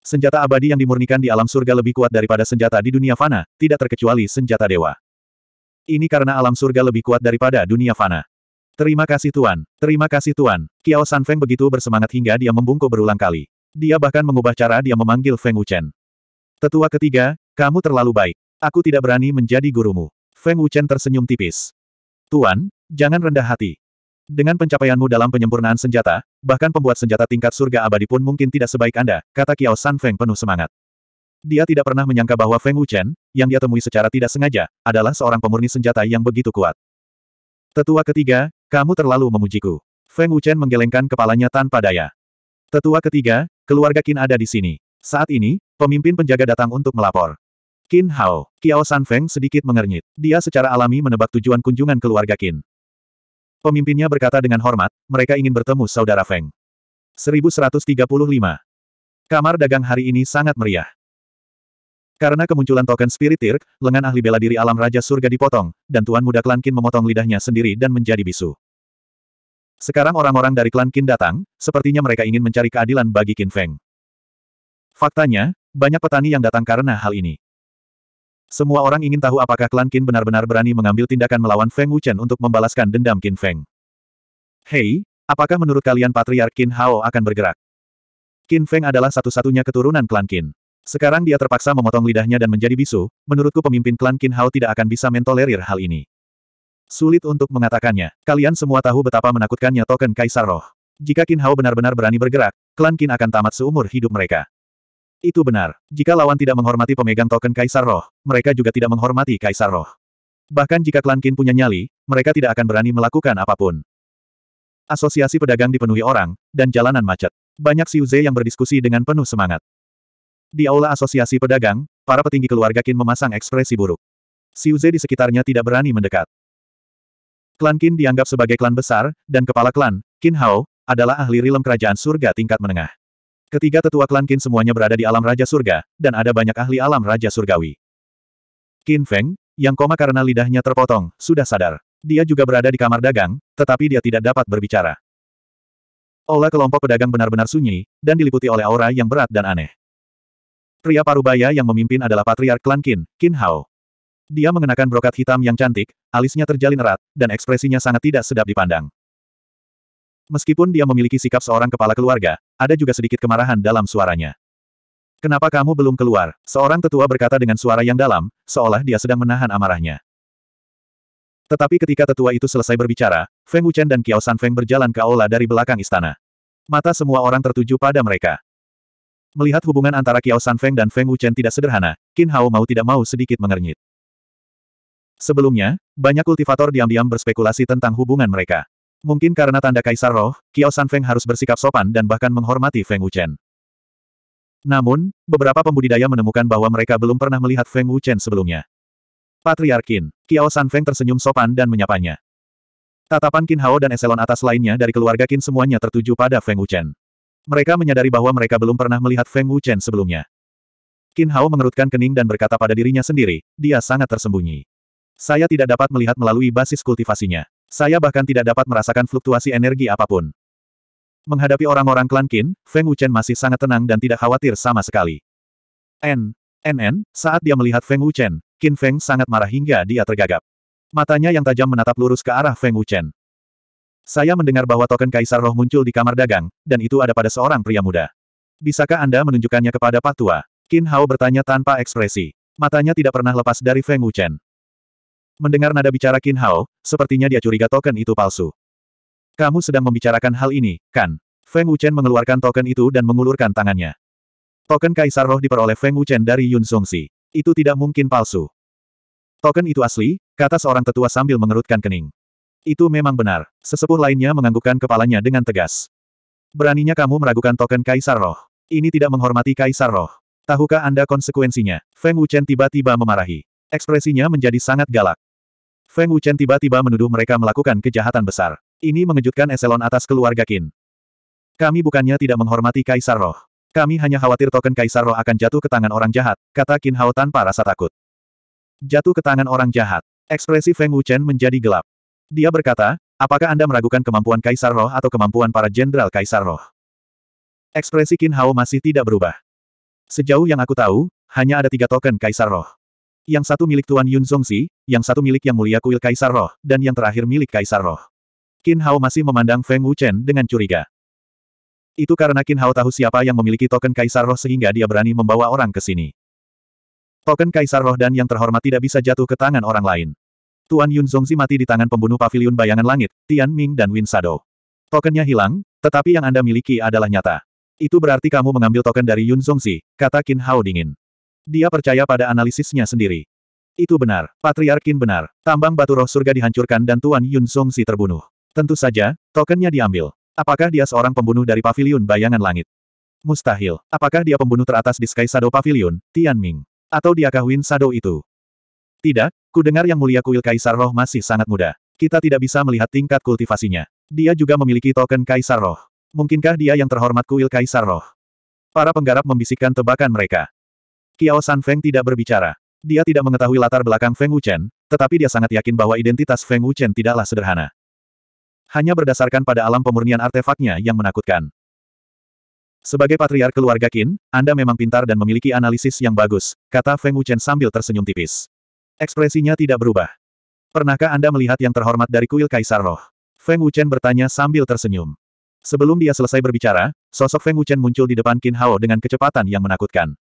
Senjata abadi yang dimurnikan di alam surga lebih kuat daripada senjata di dunia fana, tidak terkecuali senjata dewa. Ini karena alam surga lebih kuat daripada dunia fana. Terima kasih Tuan, terima kasih Tuan. Kiao San Feng begitu bersemangat hingga dia membungkuk berulang kali. Dia bahkan mengubah cara dia memanggil Feng Wuchen. Tetua ketiga, kamu terlalu baik. Aku tidak berani menjadi gurumu. Feng Wuchen tersenyum tipis. Tuan, jangan rendah hati. Dengan pencapaianmu dalam penyempurnaan senjata, bahkan pembuat senjata tingkat surga abadi pun mungkin tidak sebaik Anda, kata Kiao San Feng penuh semangat. Dia tidak pernah menyangka bahwa Feng Wuchen, yang dia temui secara tidak sengaja, adalah seorang pemurni senjata yang begitu kuat. Tetua ketiga, kamu terlalu memujiku. Feng Wuchen menggelengkan kepalanya tanpa daya. Tetua ketiga, keluarga Qin ada di sini. Saat ini, pemimpin penjaga datang untuk melapor. Qin Hao, Kiao San Feng sedikit mengernyit. Dia secara alami menebak tujuan kunjungan keluarga Qin. Pemimpinnya berkata dengan hormat, mereka ingin bertemu saudara Feng. 1135. Kamar dagang hari ini sangat meriah. Karena kemunculan token spirit lengan ahli bela diri alam Raja Surga dipotong, dan Tuan Muda Klan Kin memotong lidahnya sendiri dan menjadi bisu. Sekarang orang-orang dari Klan Kin datang, sepertinya mereka ingin mencari keadilan bagi Kin Feng. Faktanya, banyak petani yang datang karena hal ini. Semua orang ingin tahu apakah klan Qin benar-benar berani mengambil tindakan melawan Feng Wuchen untuk membalaskan dendam Qin Feng. Hei, apakah menurut kalian Patriark Qin Hao akan bergerak? Qin Feng adalah satu-satunya keturunan klan Qin. Sekarang dia terpaksa memotong lidahnya dan menjadi bisu, menurutku pemimpin klan Qin Hao tidak akan bisa mentolerir hal ini. Sulit untuk mengatakannya, kalian semua tahu betapa menakutkannya token Kaisar Roh. Jika Qin Hao benar-benar berani bergerak, klan Qin akan tamat seumur hidup mereka. Itu benar. Jika lawan tidak menghormati pemegang token Kaisar Roh, mereka juga tidak menghormati Kaisar Roh. Bahkan jika klan Kin punya nyali, mereka tidak akan berani melakukan apapun. Asosiasi pedagang dipenuhi orang, dan jalanan macet. Banyak Siuze yang berdiskusi dengan penuh semangat. Di aula asosiasi pedagang, para petinggi keluarga Kin memasang ekspresi buruk. Siuze di sekitarnya tidak berani mendekat. Klan Kin dianggap sebagai klan besar, dan kepala klan, Kin Hao, adalah ahli rilem kerajaan surga tingkat menengah. Ketiga tetua klan Qin semuanya berada di alam Raja Surga, dan ada banyak ahli alam Raja Surgawi. Qin Feng, yang koma karena lidahnya terpotong, sudah sadar. Dia juga berada di kamar dagang, tetapi dia tidak dapat berbicara. Olah kelompok pedagang benar-benar sunyi, dan diliputi oleh aura yang berat dan aneh. Pria parubaya yang memimpin adalah patriark klan Qin, Qin Hao. Dia mengenakan brokat hitam yang cantik, alisnya terjalin erat, dan ekspresinya sangat tidak sedap dipandang. Meskipun dia memiliki sikap seorang kepala keluarga, ada juga sedikit kemarahan dalam suaranya. Kenapa kamu belum keluar? Seorang tetua berkata dengan suara yang dalam, seolah dia sedang menahan amarahnya. Tetapi ketika tetua itu selesai berbicara, Feng Wuchen dan Kiao San Feng berjalan ke aula dari belakang istana. Mata semua orang tertuju pada mereka. Melihat hubungan antara Kiao San Feng dan Feng Wuchen tidak sederhana, Qin Hao mau tidak mau sedikit mengernyit. Sebelumnya, banyak kultivator diam-diam berspekulasi tentang hubungan mereka. Mungkin karena tanda kaisar roh, Kiao Feng harus bersikap sopan dan bahkan menghormati Feng Wuchen. Namun, beberapa pembudidaya menemukan bahwa mereka belum pernah melihat Feng Wuchen sebelumnya. Patriarkin, Kiao Feng tersenyum sopan dan menyapanya. Tatapan Qin Hao dan eselon atas lainnya dari keluarga Qin semuanya tertuju pada Feng Wuchen. Mereka menyadari bahwa mereka belum pernah melihat Feng Wuchen sebelumnya. Qin Hao mengerutkan kening dan berkata pada dirinya sendiri, dia sangat tersembunyi. Saya tidak dapat melihat melalui basis kultivasinya. Saya bahkan tidak dapat merasakan fluktuasi energi apapun. Menghadapi orang-orang klan Qin, Feng Wuchen masih sangat tenang dan tidak khawatir sama sekali. N. NN, saat dia melihat Feng Wuchen, Qin Feng sangat marah hingga dia tergagap. Matanya yang tajam menatap lurus ke arah Feng Wuchen. Saya mendengar bahwa token Kaisar Roh muncul di kamar dagang, dan itu ada pada seorang pria muda. Bisakah Anda menunjukkannya kepada Pak Tua? Qin Hao bertanya tanpa ekspresi. Matanya tidak pernah lepas dari Feng Wuchen. Mendengar nada bicara Qin Hao, sepertinya dia curiga token itu palsu. Kamu sedang membicarakan hal ini, kan? Feng Wuchen mengeluarkan token itu dan mengulurkan tangannya. Token Kaisar Roh diperoleh Feng Wuchen dari Yun Songxi. Itu tidak mungkin palsu. Token itu asli, kata seorang tetua sambil mengerutkan kening. Itu memang benar. Sesepuh lainnya menganggukkan kepalanya dengan tegas. Beraninya kamu meragukan token Kaisar Roh. Ini tidak menghormati Kaisar Roh. Tahukah Anda konsekuensinya? Feng Wuchen tiba-tiba memarahi. Ekspresinya menjadi sangat galak. Feng Wuchen tiba-tiba menuduh mereka melakukan kejahatan besar. Ini mengejutkan eselon atas keluarga Qin. Kami bukannya tidak menghormati Kaisar Roh. Kami hanya khawatir token Kaisar Roh akan jatuh ke tangan orang jahat, kata Qin Hao tanpa rasa takut. Jatuh ke tangan orang jahat. Ekspresi Feng Wuchen menjadi gelap. Dia berkata, apakah Anda meragukan kemampuan Kaisar Roh atau kemampuan para jenderal Kaisar Roh? Ekspresi Qin Hao masih tidak berubah. Sejauh yang aku tahu, hanya ada tiga token Kaisar Roh yang satu milik Tuan Yun Zongzi, yang satu milik Yang Mulia Kuil Kaisar Roh, dan yang terakhir milik Kaisar Roh. Qin Hao masih memandang Feng Wuchen dengan curiga. Itu karena Qin Hao tahu siapa yang memiliki token Kaisar Roh sehingga dia berani membawa orang ke sini. Token Kaisar Roh dan yang terhormat tidak bisa jatuh ke tangan orang lain. Tuan Yun Zongzi mati di tangan pembunuh Paviliun bayangan langit, Tian Ming dan Win Sado. Tokennya hilang, tetapi yang Anda miliki adalah nyata. Itu berarti kamu mengambil token dari Yun Zongzi, kata Qin Hao dingin. Dia percaya pada analisisnya sendiri. Itu benar, Patriarkin benar. Tambang batu roh surga dihancurkan dan Tuan Yun Si terbunuh. Tentu saja, tokennya diambil. Apakah dia seorang pembunuh dari Paviliun bayangan langit? Mustahil. Apakah dia pembunuh teratas di Sky Shadow Pavilion, Ming? Atau dia kahwin Sado itu? Tidak, ku dengar yang mulia kuil Kaisar Roh masih sangat muda. Kita tidak bisa melihat tingkat kultivasinya. Dia juga memiliki token Kaisar Roh. Mungkinkah dia yang terhormat kuil Kaisar Roh? Para penggarap membisikkan tebakan mereka. Kiao San Feng tidak berbicara. Dia tidak mengetahui latar belakang Feng Wuchen, tetapi dia sangat yakin bahwa identitas Feng Wuchen tidaklah sederhana. Hanya berdasarkan pada alam pemurnian artefaknya yang menakutkan. Sebagai patriar keluarga Qin, Anda memang pintar dan memiliki analisis yang bagus, kata Feng Wuchen sambil tersenyum tipis. Ekspresinya tidak berubah. Pernahkah Anda melihat yang terhormat dari kuil Kaisar Roh? Feng Wuchen bertanya sambil tersenyum. Sebelum dia selesai berbicara, sosok Feng Wuchen muncul di depan Qin Hao dengan kecepatan yang menakutkan.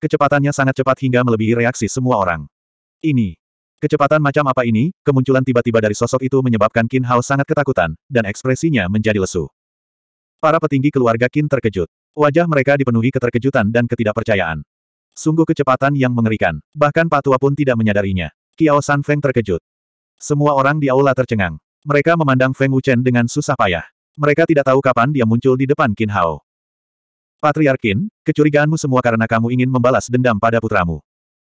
Kecepatannya sangat cepat hingga melebihi reaksi semua orang. Ini. Kecepatan macam apa ini? Kemunculan tiba-tiba dari sosok itu menyebabkan Qin Hao sangat ketakutan, dan ekspresinya menjadi lesu. Para petinggi keluarga Qin terkejut. Wajah mereka dipenuhi keterkejutan dan ketidakpercayaan. Sungguh kecepatan yang mengerikan. Bahkan Patua pun tidak menyadarinya. Kiao San Feng terkejut. Semua orang di aula tercengang. Mereka memandang Feng Wuchen dengan susah payah. Mereka tidak tahu kapan dia muncul di depan Qin Hao. Patriarkin, kecurigaanmu semua karena kamu ingin membalas dendam pada putramu.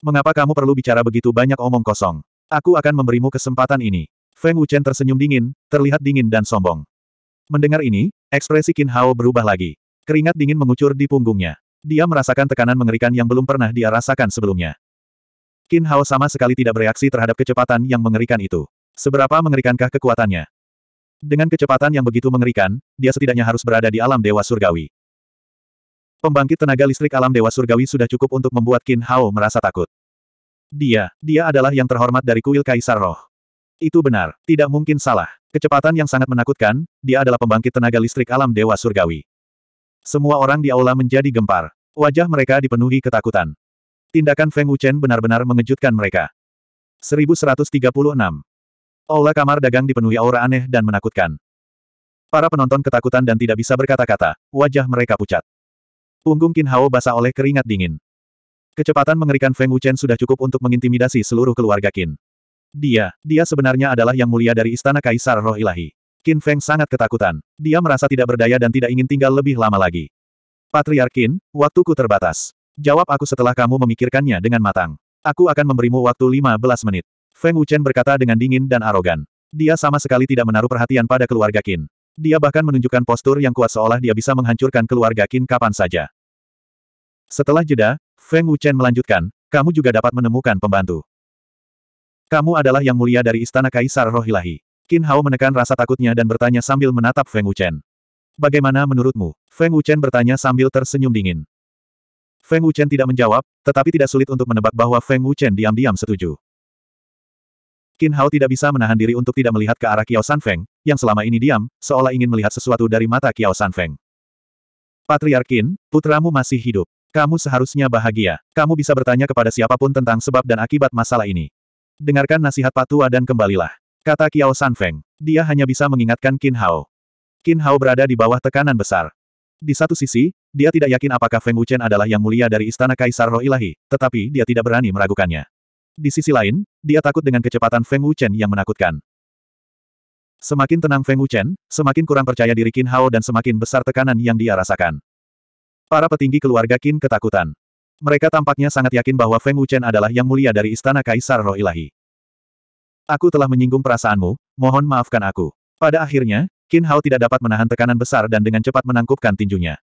Mengapa kamu perlu bicara begitu banyak omong kosong? Aku akan memberimu kesempatan ini. Feng Wuchen tersenyum dingin, terlihat dingin dan sombong. Mendengar ini, ekspresi Qin Hao berubah lagi. Keringat dingin mengucur di punggungnya. Dia merasakan tekanan mengerikan yang belum pernah dia rasakan sebelumnya. Qin Hao sama sekali tidak bereaksi terhadap kecepatan yang mengerikan itu. Seberapa mengerikankah kekuatannya? Dengan kecepatan yang begitu mengerikan, dia setidaknya harus berada di alam dewa surgawi. Pembangkit tenaga listrik alam Dewa Surgawi sudah cukup untuk membuat Qin Hao merasa takut. Dia, dia adalah yang terhormat dari kuil Kaisar Roh. Itu benar, tidak mungkin salah. Kecepatan yang sangat menakutkan, dia adalah pembangkit tenaga listrik alam Dewa Surgawi. Semua orang di aula menjadi gempar. Wajah mereka dipenuhi ketakutan. Tindakan Feng Wuchen benar-benar mengejutkan mereka. 1136. Aula kamar dagang dipenuhi aura aneh dan menakutkan. Para penonton ketakutan dan tidak bisa berkata-kata, wajah mereka pucat. Punggung Qin Hao basah oleh keringat dingin. Kecepatan mengerikan Feng Wuchen sudah cukup untuk mengintimidasi seluruh keluarga Qin. Dia, dia sebenarnya adalah yang mulia dari Istana Kaisar Roh Ilahi. Qin Feng sangat ketakutan. Dia merasa tidak berdaya dan tidak ingin tinggal lebih lama lagi. Patriark Qin, waktuku terbatas. Jawab aku setelah kamu memikirkannya dengan matang. Aku akan memberimu waktu 15 menit. Feng Wuchen berkata dengan dingin dan arogan. Dia sama sekali tidak menaruh perhatian pada keluarga Qin. Dia bahkan menunjukkan postur yang kuat seolah dia bisa menghancurkan keluarga Qin kapan saja. Setelah jeda, Feng Wuchen melanjutkan, kamu juga dapat menemukan pembantu. Kamu adalah yang mulia dari Istana Kaisar Rohilahi. Qin Hao menekan rasa takutnya dan bertanya sambil menatap Feng Wuchen. Bagaimana menurutmu? Feng Wuchen bertanya sambil tersenyum dingin. Feng Wuchen tidak menjawab, tetapi tidak sulit untuk menebak bahwa Feng Wuchen diam-diam setuju. Qin Hao tidak bisa menahan diri untuk tidak melihat ke arah Kiao San Feng, yang selama ini diam, seolah ingin melihat sesuatu dari mata Kiao San Feng. Patriarkin, putramu masih hidup. Kamu seharusnya bahagia. Kamu bisa bertanya kepada siapapun tentang sebab dan akibat masalah ini. Dengarkan nasihat Patua dan kembalilah. Kata Kiao Sanfeng. Dia hanya bisa mengingatkan Qin Hao. Qin Hao berada di bawah tekanan besar. Di satu sisi, dia tidak yakin apakah Feng Wuchen adalah yang mulia dari istana Kaisar Roh Ilahi, tetapi dia tidak berani meragukannya. Di sisi lain, dia takut dengan kecepatan Feng Wuchen yang menakutkan. Semakin tenang Feng Wuchen, semakin kurang percaya diri Qin Hao dan semakin besar tekanan yang dia rasakan. Para petinggi keluarga Qin ketakutan. Mereka tampaknya sangat yakin bahwa Feng Wuchen adalah yang mulia dari istana Kaisar Roh Ilahi. Aku telah menyinggung perasaanmu, mohon maafkan aku. Pada akhirnya, Qin Hao tidak dapat menahan tekanan besar dan dengan cepat menangkupkan tinjunya.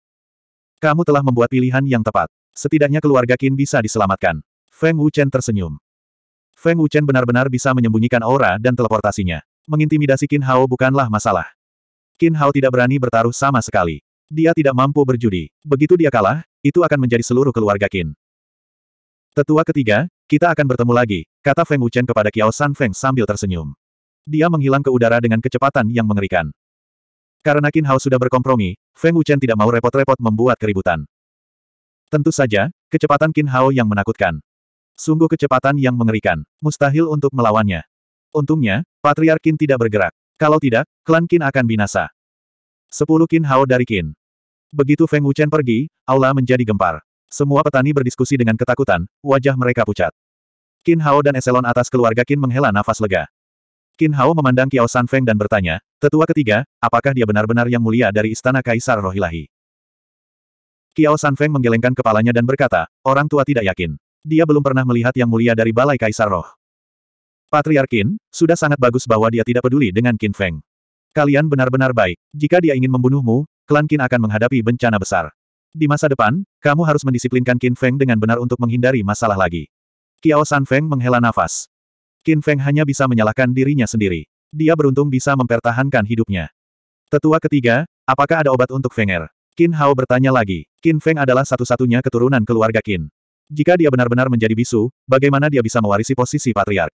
Kamu telah membuat pilihan yang tepat. Setidaknya keluarga Qin bisa diselamatkan. Feng Wuchen tersenyum. Feng Wuchen benar-benar bisa menyembunyikan aura dan teleportasinya. Mengintimidasi Qin Hao bukanlah masalah. Qin Hao tidak berani bertaruh sama sekali. Dia tidak mampu berjudi. Begitu dia kalah, itu akan menjadi seluruh keluarga Qin. Tetua ketiga, kita akan bertemu lagi, kata Feng Wuchen kepada Kiao San Feng sambil tersenyum. Dia menghilang ke udara dengan kecepatan yang mengerikan. Karena Qin Hao sudah berkompromi, Feng Wuchen tidak mau repot-repot membuat keributan. Tentu saja, kecepatan Qin Hao yang menakutkan. Sungguh kecepatan yang mengerikan, mustahil untuk melawannya. Untungnya, Patriarkin tidak bergerak. Kalau tidak, klan Qin akan binasa. Sepuluh Qin hao dari Qin. Begitu Feng Wuchen pergi, aula menjadi gempar. Semua petani berdiskusi dengan ketakutan, wajah mereka pucat. Qin Hao dan eselon atas keluarga Qin menghela nafas lega. Qin Hao memandang Kiao San Feng dan bertanya, tetua ketiga, apakah dia benar-benar yang mulia dari istana Kaisar Rohilahi? Kiao San Feng menggelengkan kepalanya dan berkata, orang tua tidak yakin. Dia belum pernah melihat yang mulia dari balai Kaisar Roh. Patriarkin, sudah sangat bagus bahwa dia tidak peduli dengan Qin Feng. Kalian benar-benar baik. Jika dia ingin membunuhmu, klan Qin akan menghadapi bencana besar. Di masa depan, kamu harus mendisiplinkan Qin Feng dengan benar untuk menghindari masalah lagi. Kiao San Feng menghela nafas. Qin Feng hanya bisa menyalahkan dirinya sendiri. Dia beruntung bisa mempertahankan hidupnya. Tetua ketiga, apakah ada obat untuk Fenger? Qin Hao bertanya lagi. Qin Feng adalah satu-satunya keturunan keluarga Qin. Jika dia benar-benar menjadi bisu, bagaimana dia bisa mewarisi posisi patriark?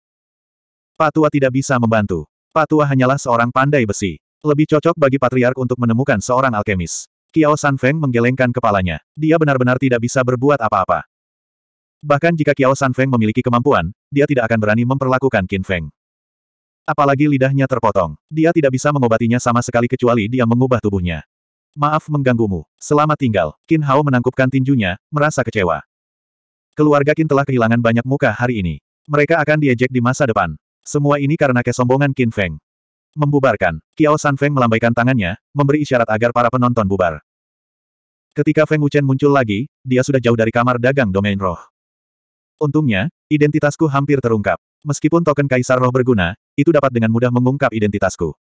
Patua tidak bisa membantu. Tua hanyalah seorang pandai besi. Lebih cocok bagi patriark untuk menemukan seorang alkemis. Kiao San Feng menggelengkan kepalanya. Dia benar-benar tidak bisa berbuat apa-apa. Bahkan jika Kiao San Feng memiliki kemampuan, dia tidak akan berani memperlakukan Qin Feng. Apalagi lidahnya terpotong. Dia tidak bisa mengobatinya sama sekali kecuali dia mengubah tubuhnya. Maaf mengganggumu. Selamat tinggal. Qin Hao menangkupkan tinjunya, merasa kecewa. Keluarga Qin telah kehilangan banyak muka hari ini. Mereka akan diejek di masa depan. Semua ini karena kesombongan Qin Feng. Membubarkan, Kiao San Feng melambaikan tangannya, memberi isyarat agar para penonton bubar. Ketika Feng Wuchen muncul lagi, dia sudah jauh dari kamar dagang domain roh. Untungnya, identitasku hampir terungkap. Meskipun token kaisar roh berguna, itu dapat dengan mudah mengungkap identitasku.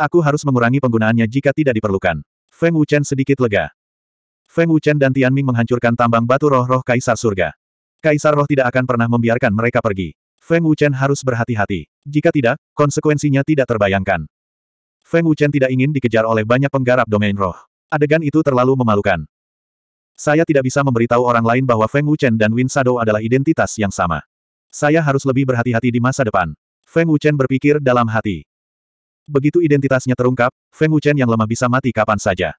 Aku harus mengurangi penggunaannya jika tidak diperlukan. Feng Wuchen sedikit lega. Feng Wuchen dan Tian Ming menghancurkan tambang batu roh-roh kaisar surga. Kaisar roh tidak akan pernah membiarkan mereka pergi. Feng Wuchen harus berhati-hati. Jika tidak, konsekuensinya tidak terbayangkan. Feng Wuchen tidak ingin dikejar oleh banyak penggarap domain roh. Adegan itu terlalu memalukan. Saya tidak bisa memberitahu orang lain bahwa Feng Wuchen dan Win Shadow adalah identitas yang sama. Saya harus lebih berhati-hati di masa depan. Feng Wuchen berpikir dalam hati. Begitu identitasnya terungkap, Feng Wuchen yang lemah bisa mati kapan saja.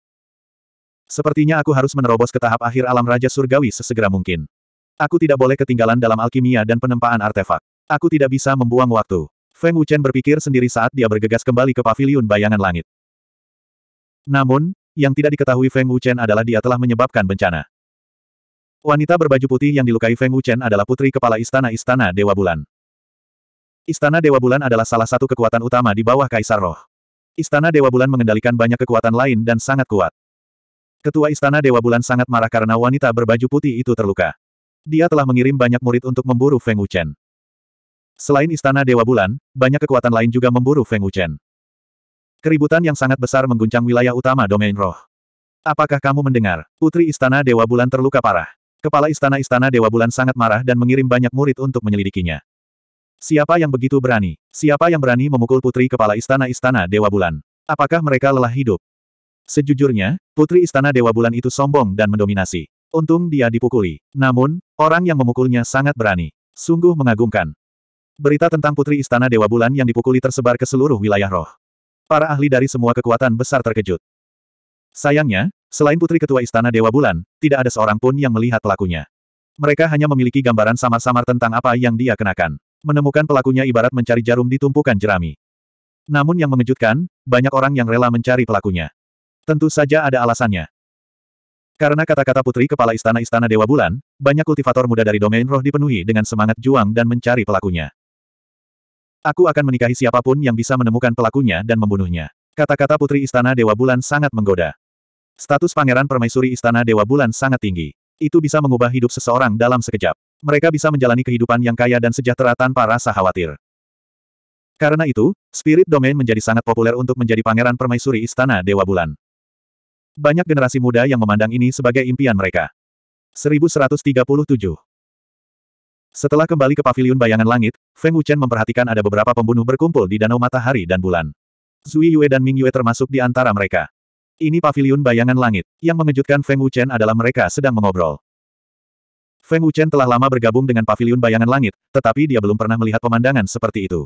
Sepertinya aku harus menerobos ke tahap akhir alam Raja Surgawi sesegera mungkin. Aku tidak boleh ketinggalan dalam alkimia dan penempaan artefak. Aku tidak bisa membuang waktu. Feng Wuchen berpikir sendiri saat dia bergegas kembali ke paviliun bayangan langit. Namun, yang tidak diketahui Feng Wuchen adalah dia telah menyebabkan bencana. Wanita berbaju putih yang dilukai Feng Wuchen adalah putri kepala istana-istana Dewa Bulan. Istana Dewa Bulan adalah salah satu kekuatan utama di bawah Kaisar Roh. Istana Dewa Bulan mengendalikan banyak kekuatan lain dan sangat kuat. Ketua Istana Dewa Bulan sangat marah karena wanita berbaju putih itu terluka. Dia telah mengirim banyak murid untuk memburu Feng Wuchen. Selain istana Dewa Bulan, banyak kekuatan lain juga memburu Feng Wuchen. Keributan yang sangat besar mengguncang wilayah utama domain roh. Apakah kamu mendengar? Putri Istana Dewa Bulan terluka parah. Kepala Istana-Istana Dewa Bulan sangat marah dan mengirim banyak murid untuk menyelidikinya. Siapa yang begitu berani? Siapa yang berani memukul putri kepala Istana-Istana Dewa Bulan? Apakah mereka lelah hidup? Sejujurnya, putri Istana Dewa Bulan itu sombong dan mendominasi. Untung dia dipukuli. Namun, orang yang memukulnya sangat berani. Sungguh mengagumkan. Berita tentang Putri Istana Dewa Bulan yang dipukuli tersebar ke seluruh wilayah roh. Para ahli dari semua kekuatan besar terkejut. Sayangnya, selain Putri Ketua Istana Dewa Bulan, tidak ada seorang pun yang melihat pelakunya. Mereka hanya memiliki gambaran samar-samar tentang apa yang dia kenakan. Menemukan pelakunya ibarat mencari jarum di tumpukan jerami. Namun yang mengejutkan, banyak orang yang rela mencari pelakunya. Tentu saja ada alasannya. Karena kata-kata putri kepala istana-istana Dewa Bulan, banyak kultivator muda dari domain roh dipenuhi dengan semangat juang dan mencari pelakunya. Aku akan menikahi siapapun yang bisa menemukan pelakunya dan membunuhnya. Kata-kata Putri Istana Dewa Bulan sangat menggoda. Status pangeran permaisuri Istana Dewa Bulan sangat tinggi. Itu bisa mengubah hidup seseorang dalam sekejap. Mereka bisa menjalani kehidupan yang kaya dan sejahtera tanpa rasa khawatir. Karena itu, Spirit Domain menjadi sangat populer untuk menjadi pangeran permaisuri Istana Dewa Bulan. Banyak generasi muda yang memandang ini sebagai impian mereka. 1137 setelah kembali ke paviliun bayangan langit, Feng Wuchen memperhatikan ada beberapa pembunuh berkumpul di Danau Matahari dan Bulan. Zui Yue dan Ming Yue termasuk di antara mereka. Ini paviliun bayangan langit. Yang mengejutkan Feng Wuchen adalah mereka sedang mengobrol. Feng Wuchen telah lama bergabung dengan paviliun bayangan langit, tetapi dia belum pernah melihat pemandangan seperti itu.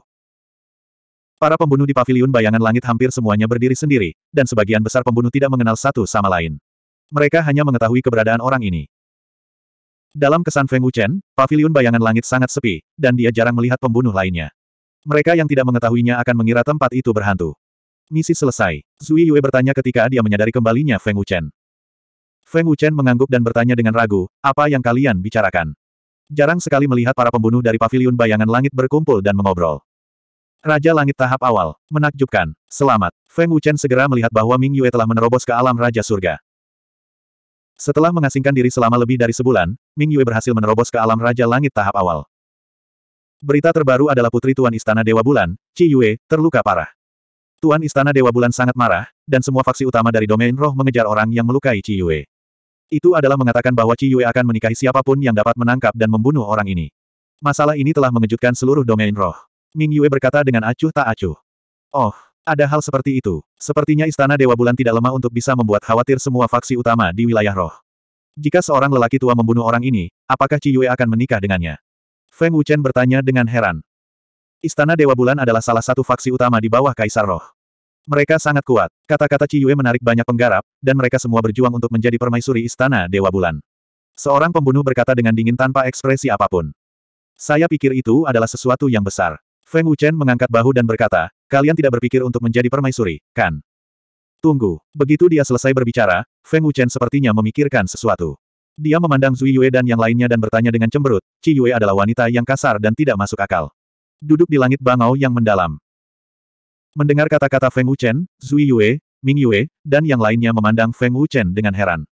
Para pembunuh di paviliun bayangan langit hampir semuanya berdiri sendiri, dan sebagian besar pembunuh tidak mengenal satu sama lain. Mereka hanya mengetahui keberadaan orang ini. Dalam kesan Feng Wuchen, paviliun bayangan langit sangat sepi, dan dia jarang melihat pembunuh lainnya. Mereka yang tidak mengetahuinya akan mengira tempat itu berhantu. Misi selesai. Zui Yue bertanya ketika dia menyadari kembalinya Feng Wuchen. Feng Wuchen mengangguk dan bertanya dengan ragu, apa yang kalian bicarakan? Jarang sekali melihat para pembunuh dari paviliun bayangan langit berkumpul dan mengobrol. Raja Langit tahap awal, menakjubkan, selamat. Feng Wuchen segera melihat bahwa Ming Yue telah menerobos ke alam Raja Surga. Setelah mengasingkan diri selama lebih dari sebulan, Ming Yue berhasil menerobos ke alam Raja Langit tahap awal. Berita terbaru adalah putri Tuan Istana Dewa Bulan, Qi Yue, terluka parah. Tuan Istana Dewa Bulan sangat marah, dan semua faksi utama dari domain roh mengejar orang yang melukai Qi Yue. Itu adalah mengatakan bahwa Qi Yue akan menikahi siapapun yang dapat menangkap dan membunuh orang ini. Masalah ini telah mengejutkan seluruh domain roh. Ming Yue berkata dengan acuh tak acuh. Oh, ada hal seperti itu. Sepertinya Istana Dewa Bulan tidak lemah untuk bisa membuat khawatir semua faksi utama di wilayah roh. Jika seorang lelaki tua membunuh orang ini, apakah Ci Yue akan menikah dengannya? Feng Wuchen bertanya dengan heran. Istana Dewa Bulan adalah salah satu faksi utama di bawah Kaisar Roh. Mereka sangat kuat. Kata-kata Ci Yue menarik banyak penggarap, dan mereka semua berjuang untuk menjadi permaisuri Istana Dewa Bulan. Seorang pembunuh berkata dengan dingin tanpa ekspresi apapun. Saya pikir itu adalah sesuatu yang besar. Feng Wuchen mengangkat bahu dan berkata, kalian tidak berpikir untuk menjadi permaisuri, kan? Tunggu. Begitu dia selesai berbicara, Feng Wuchen sepertinya memikirkan sesuatu. Dia memandang Zui Yue dan yang lainnya dan bertanya dengan cemberut, Ci Yue adalah wanita yang kasar dan tidak masuk akal. Duduk di langit bangau yang mendalam. Mendengar kata-kata Feng Wuchen, Zui Yue, Ming Yue, dan yang lainnya memandang Feng Wuchen dengan heran.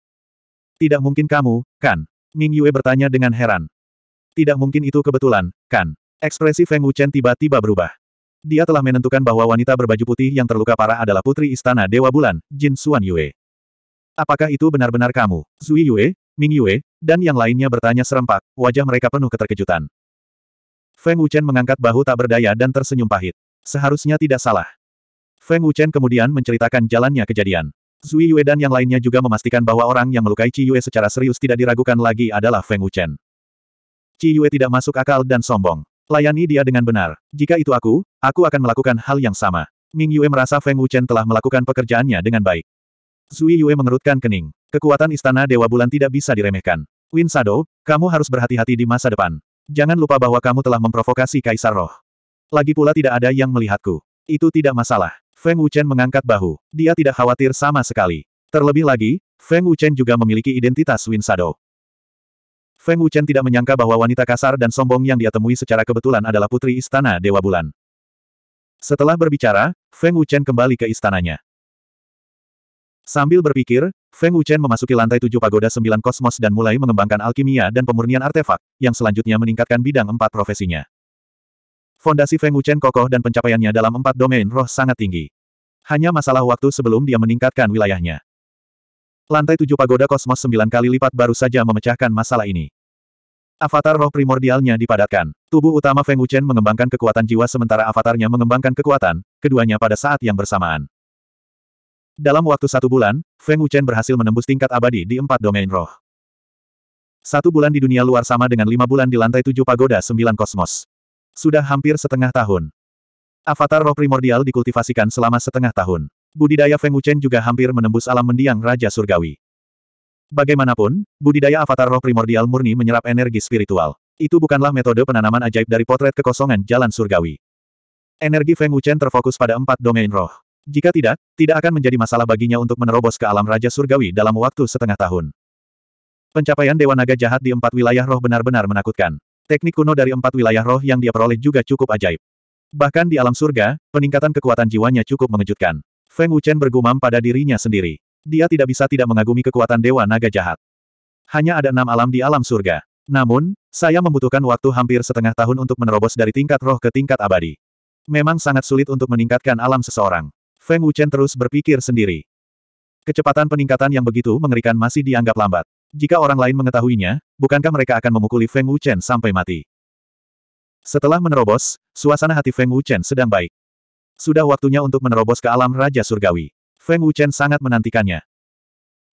Tidak mungkin kamu, kan? Ming Yue bertanya dengan heran. Tidak mungkin itu kebetulan, kan? Ekspresi Feng Wuchen tiba-tiba berubah. Dia telah menentukan bahwa wanita berbaju putih yang terluka parah adalah putri istana Dewa Bulan, Jin Xuan Yue. Apakah itu benar-benar kamu, Zui Yue, Ming Yue, dan yang lainnya bertanya serempak, wajah mereka penuh keterkejutan. Feng Wuchen mengangkat bahu tak berdaya dan tersenyum pahit. Seharusnya tidak salah. Feng Wuchen kemudian menceritakan jalannya kejadian. Zui Yue dan yang lainnya juga memastikan bahwa orang yang melukai Ci Yue secara serius tidak diragukan lagi adalah Feng Wuchen. Ci Yue tidak masuk akal dan sombong. Layani dia dengan benar. Jika itu aku, aku akan melakukan hal yang sama. Ming Yue merasa Feng Wuchen telah melakukan pekerjaannya dengan baik. Zui Yue mengerutkan kening. Kekuatan Istana Dewa Bulan tidak bisa diremehkan. Win Sado, kamu harus berhati-hati di masa depan. Jangan lupa bahwa kamu telah memprovokasi Kaisar Roh. Lagi pula tidak ada yang melihatku. Itu tidak masalah. Feng Wuchen mengangkat bahu. Dia tidak khawatir sama sekali. Terlebih lagi, Feng Wuchen juga memiliki identitas Win Sado. Feng Wuchen tidak menyangka bahwa wanita kasar dan sombong yang dia temui secara kebetulan adalah putri istana Dewa Bulan. Setelah berbicara, Feng Wuchen kembali ke istananya. Sambil berpikir, Feng Wuchen memasuki lantai tujuh pagoda sembilan kosmos dan mulai mengembangkan alkimia dan pemurnian artefak, yang selanjutnya meningkatkan bidang empat profesinya. Fondasi Feng Wuchen kokoh dan pencapaiannya dalam empat domain roh sangat tinggi. Hanya masalah waktu sebelum dia meningkatkan wilayahnya lantai tujuh pagoda kosmos sembilan kali lipat baru saja memecahkan masalah ini. Avatar roh primordialnya dipadatkan. Tubuh utama Feng Wuchen mengembangkan kekuatan jiwa sementara avatarnya mengembangkan kekuatan, keduanya pada saat yang bersamaan. Dalam waktu satu bulan, Feng Wuchen berhasil menembus tingkat abadi di empat domain roh. Satu bulan di dunia luar sama dengan lima bulan di lantai tujuh pagoda sembilan kosmos. Sudah hampir setengah tahun. Avatar roh primordial dikultivasikan selama setengah tahun. Budidaya Feng Wuchen juga hampir menembus alam mendiang Raja Surgawi. Bagaimanapun, budidaya avatar roh primordial murni menyerap energi spiritual. Itu bukanlah metode penanaman ajaib dari potret kekosongan jalan surgawi. Energi Feng Wuchen terfokus pada empat domain roh. Jika tidak, tidak akan menjadi masalah baginya untuk menerobos ke alam Raja Surgawi dalam waktu setengah tahun. Pencapaian Dewa Naga Jahat di empat wilayah roh benar-benar menakutkan. Teknik kuno dari empat wilayah roh yang dia peroleh juga cukup ajaib. Bahkan di alam surga, peningkatan kekuatan jiwanya cukup mengejutkan. Feng Wuchen bergumam pada dirinya sendiri. Dia tidak bisa tidak mengagumi kekuatan Dewa Naga Jahat. Hanya ada enam alam di alam surga. Namun, saya membutuhkan waktu hampir setengah tahun untuk menerobos dari tingkat roh ke tingkat abadi. Memang sangat sulit untuk meningkatkan alam seseorang. Feng Wuchen terus berpikir sendiri. Kecepatan peningkatan yang begitu mengerikan masih dianggap lambat. Jika orang lain mengetahuinya, bukankah mereka akan memukuli Feng Wuchen sampai mati? Setelah menerobos, suasana hati Feng Wuchen sedang baik. Sudah waktunya untuk menerobos ke alam Raja Surgawi. Feng Wuchen sangat menantikannya.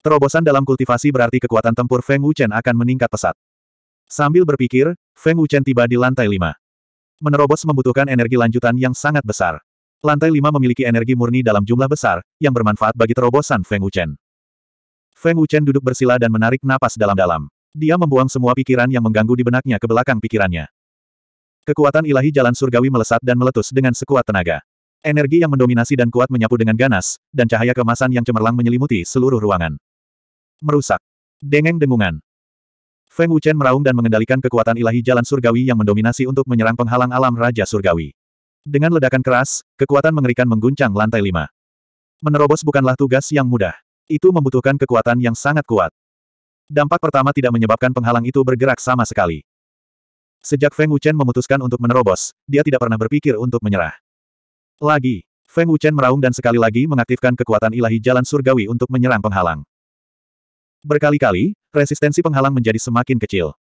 Terobosan dalam kultivasi berarti kekuatan tempur Feng Wuchen akan meningkat pesat. Sambil berpikir, Feng Wuchen tiba di lantai lima. Menerobos membutuhkan energi lanjutan yang sangat besar. Lantai lima memiliki energi murni dalam jumlah besar, yang bermanfaat bagi terobosan Feng Wuchen. Feng Wuchen duduk bersila dan menarik napas dalam-dalam. Dia membuang semua pikiran yang mengganggu di benaknya ke belakang pikirannya. Kekuatan ilahi jalan surgawi melesat dan meletus dengan sekuat tenaga. Energi yang mendominasi dan kuat menyapu dengan ganas, dan cahaya kemasan yang cemerlang menyelimuti seluruh ruangan. Merusak. Dengeng dengungan. Feng Wuchen meraung dan mengendalikan kekuatan ilahi jalan surgawi yang mendominasi untuk menyerang penghalang alam Raja Surgawi. Dengan ledakan keras, kekuatan mengerikan mengguncang lantai lima. Menerobos bukanlah tugas yang mudah. Itu membutuhkan kekuatan yang sangat kuat. Dampak pertama tidak menyebabkan penghalang itu bergerak sama sekali. Sejak Feng Wuchen memutuskan untuk menerobos, dia tidak pernah berpikir untuk menyerah. Lagi, Feng Wuchen meraung dan sekali lagi mengaktifkan kekuatan ilahi jalan surgawi untuk menyerang penghalang. Berkali-kali, resistensi penghalang menjadi semakin kecil.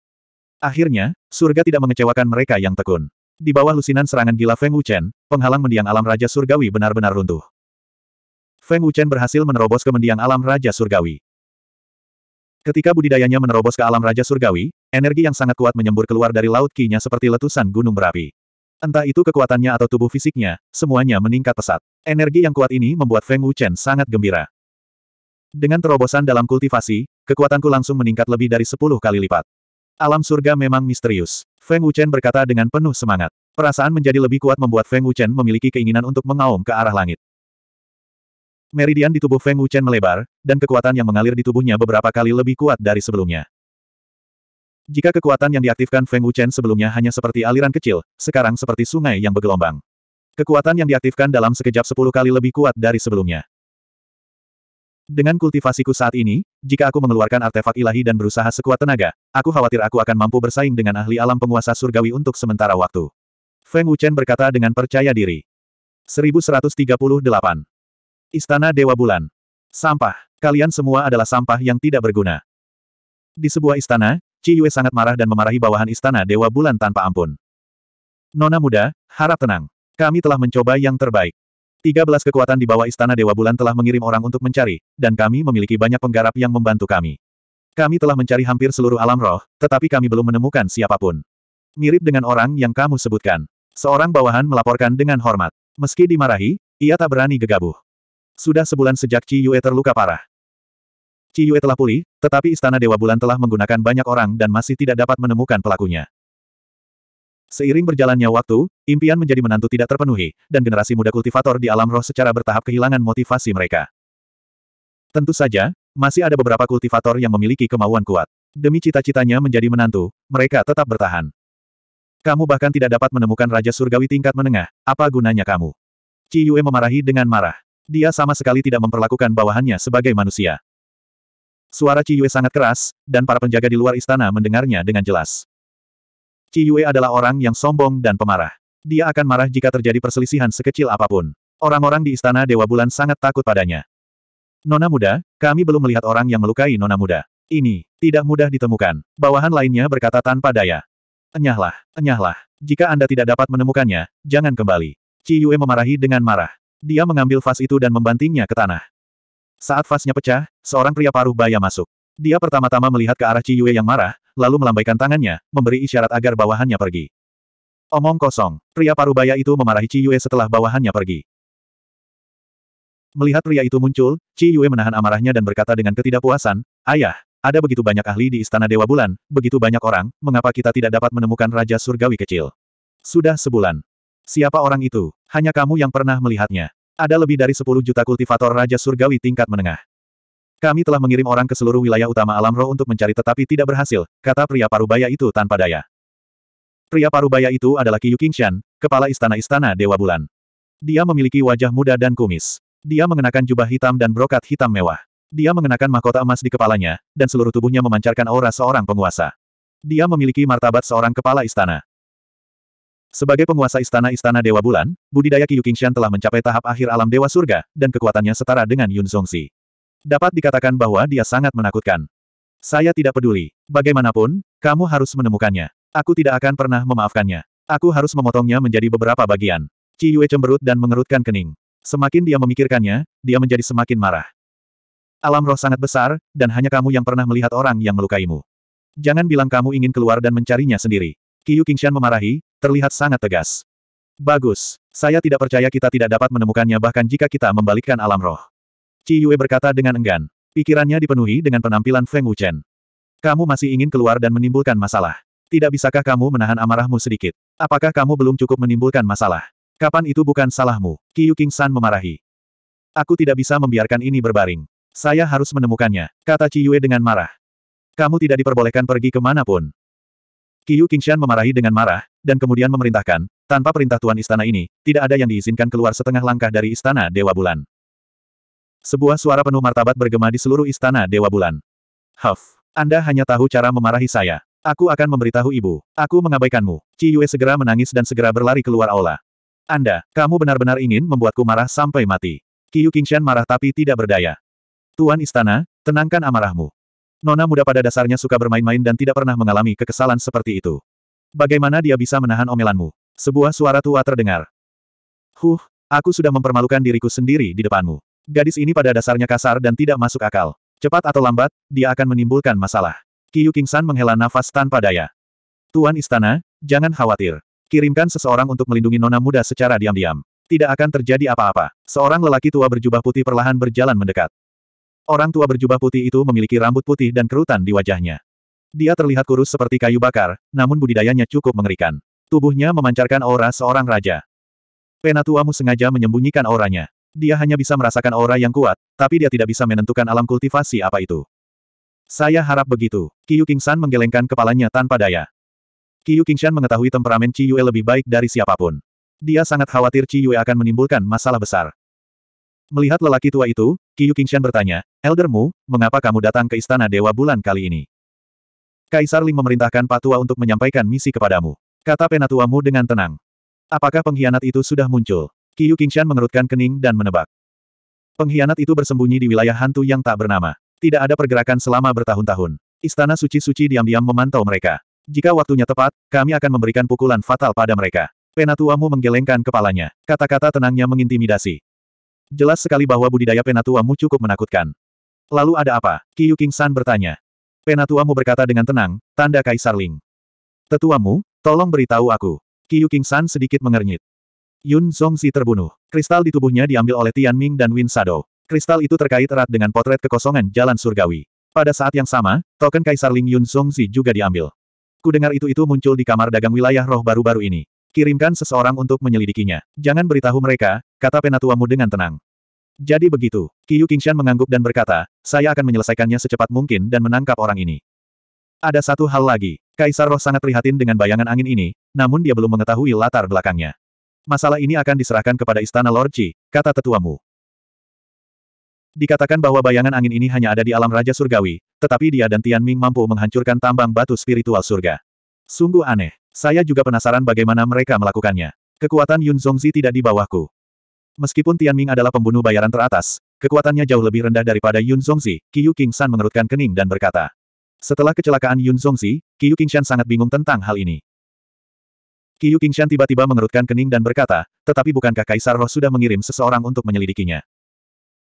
Akhirnya, surga tidak mengecewakan mereka yang tekun. Di bawah lusinan serangan gila Feng Wuchen, penghalang mendiang alam Raja Surgawi benar-benar runtuh. Feng Wuchen berhasil menerobos ke mendiang alam Raja Surgawi. Ketika budidayanya menerobos ke alam Raja Surgawi, energi yang sangat kuat menyembur keluar dari laut kinya seperti letusan gunung berapi. Entah itu kekuatannya atau tubuh fisiknya, semuanya meningkat pesat. Energi yang kuat ini membuat Feng Wuchen sangat gembira. Dengan terobosan dalam kultivasi, kekuatanku langsung meningkat lebih dari 10 kali lipat. Alam surga memang misterius. Feng Wuchen berkata dengan penuh semangat. Perasaan menjadi lebih kuat membuat Feng Wuchen memiliki keinginan untuk mengaum ke arah langit. Meridian di tubuh Feng Wuchen melebar, dan kekuatan yang mengalir di tubuhnya beberapa kali lebih kuat dari sebelumnya. Jika kekuatan yang diaktifkan Feng Wuchen sebelumnya hanya seperti aliran kecil, sekarang seperti sungai yang bergelombang. Kekuatan yang diaktifkan dalam sekejap sepuluh kali lebih kuat dari sebelumnya. Dengan kultivasiku saat ini, jika aku mengeluarkan artefak ilahi dan berusaha sekuat tenaga, aku khawatir aku akan mampu bersaing dengan ahli alam penguasa surgawi untuk sementara waktu. Feng Wuchen berkata dengan percaya diri. 1138. Istana Dewa Bulan. Sampah. Kalian semua adalah sampah yang tidak berguna. Di sebuah istana, Ci Yue sangat marah dan memarahi bawahan istana Dewa Bulan tanpa ampun. Nona muda, harap tenang. Kami telah mencoba yang terbaik. 13 kekuatan di bawah istana Dewa Bulan telah mengirim orang untuk mencari, dan kami memiliki banyak penggarap yang membantu kami. Kami telah mencari hampir seluruh alam roh, tetapi kami belum menemukan siapapun. Mirip dengan orang yang kamu sebutkan. Seorang bawahan melaporkan dengan hormat. Meski dimarahi, ia tak berani gegabuh. Sudah sebulan sejak Ci Yue terluka parah. Qi Yue telah pulih, tetapi Istana Dewa Bulan telah menggunakan banyak orang dan masih tidak dapat menemukan pelakunya. Seiring berjalannya waktu, impian menjadi menantu tidak terpenuhi, dan generasi muda kultivator di alam roh secara bertahap kehilangan motivasi mereka. Tentu saja, masih ada beberapa kultivator yang memiliki kemauan kuat. Demi cita-citanya menjadi menantu, mereka tetap bertahan. Kamu bahkan tidak dapat menemukan Raja Surgawi tingkat menengah, apa gunanya kamu? Ciyue memarahi dengan marah. Dia sama sekali tidak memperlakukan bawahannya sebagai manusia. Suara Ci Yue sangat keras, dan para penjaga di luar istana mendengarnya dengan jelas. Ci Yue adalah orang yang sombong dan pemarah. Dia akan marah jika terjadi perselisihan sekecil apapun. Orang-orang di istana Dewa Bulan sangat takut padanya. Nona muda, kami belum melihat orang yang melukai Nona muda. Ini, tidak mudah ditemukan. Bawahan lainnya berkata tanpa daya. Enyahlah, enyahlah. Jika Anda tidak dapat menemukannya, jangan kembali. Ci Yue memarahi dengan marah. Dia mengambil vas itu dan membantingnya ke tanah. Saat vasnya pecah, seorang pria paruh baya masuk. Dia pertama-tama melihat ke arah Ci Yue yang marah, lalu melambaikan tangannya, memberi isyarat agar bawahannya pergi. Omong kosong, pria paruh baya itu memarahi Ci Yue setelah bawahannya pergi. Melihat pria itu muncul, Ci Yue menahan amarahnya dan berkata dengan ketidakpuasan, Ayah, ada begitu banyak ahli di Istana Dewa Bulan, begitu banyak orang, mengapa kita tidak dapat menemukan Raja Surgawi kecil? Sudah sebulan. Siapa orang itu? Hanya kamu yang pernah melihatnya. Ada lebih dari 10 juta kultivator Raja Surgawi tingkat menengah. Kami telah mengirim orang ke seluruh wilayah utama alam roh untuk mencari tetapi tidak berhasil, kata pria parubaya itu tanpa daya. Pria parubaya itu adalah Qiyu Qingshan, kepala istana-istana Dewa Bulan. Dia memiliki wajah muda dan kumis. Dia mengenakan jubah hitam dan brokat hitam mewah. Dia mengenakan mahkota emas di kepalanya, dan seluruh tubuhnya memancarkan aura seorang penguasa. Dia memiliki martabat seorang kepala istana. Sebagai penguasa istana-istana Dewa Bulan, budidaya Qiyu Qingshan telah mencapai tahap akhir alam Dewa Surga, dan kekuatannya setara dengan Yun Zongxi. Dapat dikatakan bahwa dia sangat menakutkan. Saya tidak peduli. Bagaimanapun, kamu harus menemukannya. Aku tidak akan pernah memaafkannya. Aku harus memotongnya menjadi beberapa bagian. Qi Yue cemberut dan mengerutkan kening. Semakin dia memikirkannya, dia menjadi semakin marah. Alam roh sangat besar, dan hanya kamu yang pernah melihat orang yang melukaimu. Jangan bilang kamu ingin keluar dan mencarinya sendiri. Qiu Qingshan memarahi, terlihat sangat tegas. Bagus. Saya tidak percaya kita tidak dapat menemukannya bahkan jika kita membalikkan alam roh. Ci Yue berkata dengan enggan. Pikirannya dipenuhi dengan penampilan Feng Wuchen. Kamu masih ingin keluar dan menimbulkan masalah. Tidak bisakah kamu menahan amarahmu sedikit? Apakah kamu belum cukup menimbulkan masalah? Kapan itu bukan salahmu? King San memarahi. Aku tidak bisa membiarkan ini berbaring. Saya harus menemukannya, kata Ci Yue dengan marah. Kamu tidak diperbolehkan pergi kemanapun. Qiyu Qingshan memarahi dengan marah, dan kemudian memerintahkan, tanpa perintah Tuan Istana ini, tidak ada yang diizinkan keluar setengah langkah dari Istana Dewa Bulan. Sebuah suara penuh martabat bergema di seluruh Istana Dewa Bulan. Huff, Anda hanya tahu cara memarahi saya. Aku akan memberitahu ibu. Aku mengabaikanmu. Ci Yue segera menangis dan segera berlari keluar aula. Anda, kamu benar-benar ingin membuatku marah sampai mati. Qiyu Qingshan marah tapi tidak berdaya. Tuan Istana, tenangkan amarahmu. Nona muda pada dasarnya suka bermain-main dan tidak pernah mengalami kekesalan seperti itu. Bagaimana dia bisa menahan omelanmu? Sebuah suara tua terdengar. Huh, aku sudah mempermalukan diriku sendiri di depanmu. Gadis ini pada dasarnya kasar dan tidak masuk akal. Cepat atau lambat, dia akan menimbulkan masalah. Kiyu Kingsan menghela nafas tanpa daya. Tuan Istana, jangan khawatir. Kirimkan seseorang untuk melindungi nona muda secara diam-diam. Tidak akan terjadi apa-apa. Seorang lelaki tua berjubah putih perlahan berjalan mendekat. Orang tua berjubah putih itu memiliki rambut putih dan kerutan di wajahnya. Dia terlihat kurus seperti kayu bakar, namun budidayanya cukup mengerikan. Tubuhnya memancarkan aura seorang raja. Penatuamu sengaja menyembunyikan auranya. Dia hanya bisa merasakan aura yang kuat, tapi dia tidak bisa menentukan alam kultivasi apa itu. Saya harap begitu. Kiyu Kingsan menggelengkan kepalanya tanpa daya. Kiyu Kingshan mengetahui temperamen Qi Yue lebih baik dari siapapun. Dia sangat khawatir Qi Yue akan menimbulkan masalah besar. Melihat lelaki tua itu, Qiyu Qingshan bertanya, "Eldermu, mengapa kamu datang ke Istana Dewa Bulan kali ini? Kaisar Ling memerintahkan Patua untuk menyampaikan misi kepadamu. Kata penatuamu dengan tenang. Apakah pengkhianat itu sudah muncul? Qiyu Qingshan mengerutkan kening dan menebak. Pengkhianat itu bersembunyi di wilayah hantu yang tak bernama. Tidak ada pergerakan selama bertahun-tahun. Istana suci-suci diam-diam memantau mereka. Jika waktunya tepat, kami akan memberikan pukulan fatal pada mereka. Penatuamu menggelengkan kepalanya. Kata-kata tenangnya mengintimidasi. Jelas sekali bahwa budidaya penatuamu cukup menakutkan. Lalu ada apa? Kiyu King San bertanya. Penatuamu berkata dengan tenang, tanda Kaisar Ling. Tetuamu, tolong beritahu aku. Kiyu King San sedikit mengernyit. Yun Zongzi terbunuh. Kristal di tubuhnya diambil oleh Tian Ming dan Win Sado. Kristal itu terkait erat dengan potret kekosongan jalan surgawi. Pada saat yang sama, token Kaisar Ling Yun Zongzi juga diambil. Kudengar itu-itu muncul di kamar dagang wilayah roh baru-baru ini. Kirimkan seseorang untuk menyelidikinya. Jangan beritahu mereka, kata penatuamu dengan tenang. Jadi begitu, Yu Qingshan mengangguk dan berkata, saya akan menyelesaikannya secepat mungkin dan menangkap orang ini. Ada satu hal lagi, Kaisar Roh sangat prihatin dengan bayangan angin ini, namun dia belum mengetahui latar belakangnya. Masalah ini akan diserahkan kepada Istana Lord Qi, kata tetuamu. Dikatakan bahwa bayangan angin ini hanya ada di alam Raja Surgawi, tetapi dia dan Tian Ming mampu menghancurkan tambang batu spiritual surga. Sungguh aneh. Saya juga penasaran bagaimana mereka melakukannya. Kekuatan Yun Zongzi tidak di bawahku. Meskipun Tianming adalah pembunuh bayaran teratas, kekuatannya jauh lebih rendah daripada Yun Zongzi, Qiu San mengerutkan kening dan berkata. Setelah kecelakaan Yun Zongzi, Qiu Qingshan sangat bingung tentang hal ini. Qiu Qingshan tiba-tiba mengerutkan kening dan berkata, tetapi bukankah Kaisar Roh sudah mengirim seseorang untuk menyelidikinya?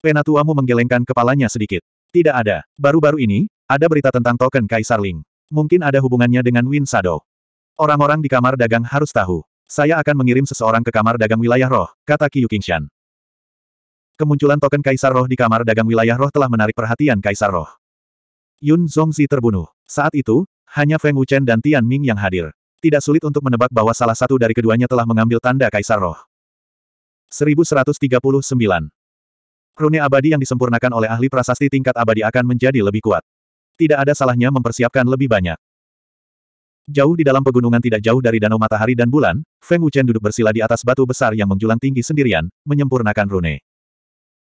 Penatuamu menggelengkan kepalanya sedikit. Tidak ada. Baru-baru ini, ada berita tentang token Kaisar Ling. Mungkin ada hubungannya dengan Win Sado. Orang-orang di kamar dagang harus tahu. Saya akan mengirim seseorang ke kamar dagang wilayah roh, kata Qiu Qingshan. Kemunculan token Kaisar Roh di kamar dagang wilayah roh telah menarik perhatian Kaisar Roh. Yun Zongzi terbunuh. Saat itu, hanya Feng Wuchen dan Tian Ming yang hadir. Tidak sulit untuk menebak bahwa salah satu dari keduanya telah mengambil tanda Kaisar Roh. 1139. Rune abadi yang disempurnakan oleh ahli prasasti tingkat abadi akan menjadi lebih kuat. Tidak ada salahnya mempersiapkan lebih banyak. Jauh di dalam pegunungan tidak jauh dari danau matahari dan bulan, Feng Wuchen duduk bersila di atas batu besar yang menjulang tinggi sendirian, menyempurnakan rune.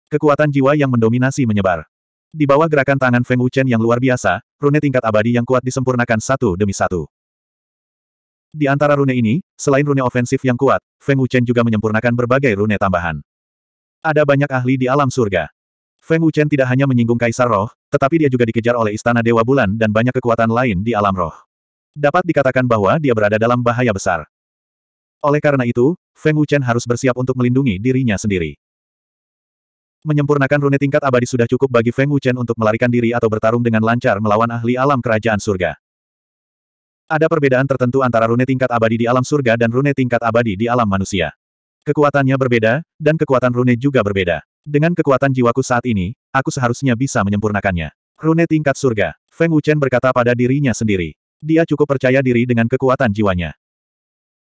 Kekuatan jiwa yang mendominasi menyebar. Di bawah gerakan tangan Feng Wuchen yang luar biasa, rune tingkat abadi yang kuat disempurnakan satu demi satu. Di antara rune ini, selain rune ofensif yang kuat, Feng Wuchen juga menyempurnakan berbagai rune tambahan. Ada banyak ahli di alam surga. Feng Wuchen tidak hanya menyinggung Kaisar Roh, tetapi dia juga dikejar oleh Istana Dewa Bulan dan banyak kekuatan lain di alam roh. Dapat dikatakan bahwa dia berada dalam bahaya besar. Oleh karena itu, Feng Wuchen harus bersiap untuk melindungi dirinya sendiri. Menyempurnakan rune tingkat abadi sudah cukup bagi Feng Wuchen untuk melarikan diri atau bertarung dengan lancar melawan ahli alam kerajaan surga. Ada perbedaan tertentu antara rune tingkat abadi di alam surga dan rune tingkat abadi di alam manusia. Kekuatannya berbeda, dan kekuatan rune juga berbeda. Dengan kekuatan jiwaku saat ini, aku seharusnya bisa menyempurnakannya. Rune tingkat surga, Feng Wuchen berkata pada dirinya sendiri. Dia cukup percaya diri dengan kekuatan jiwanya.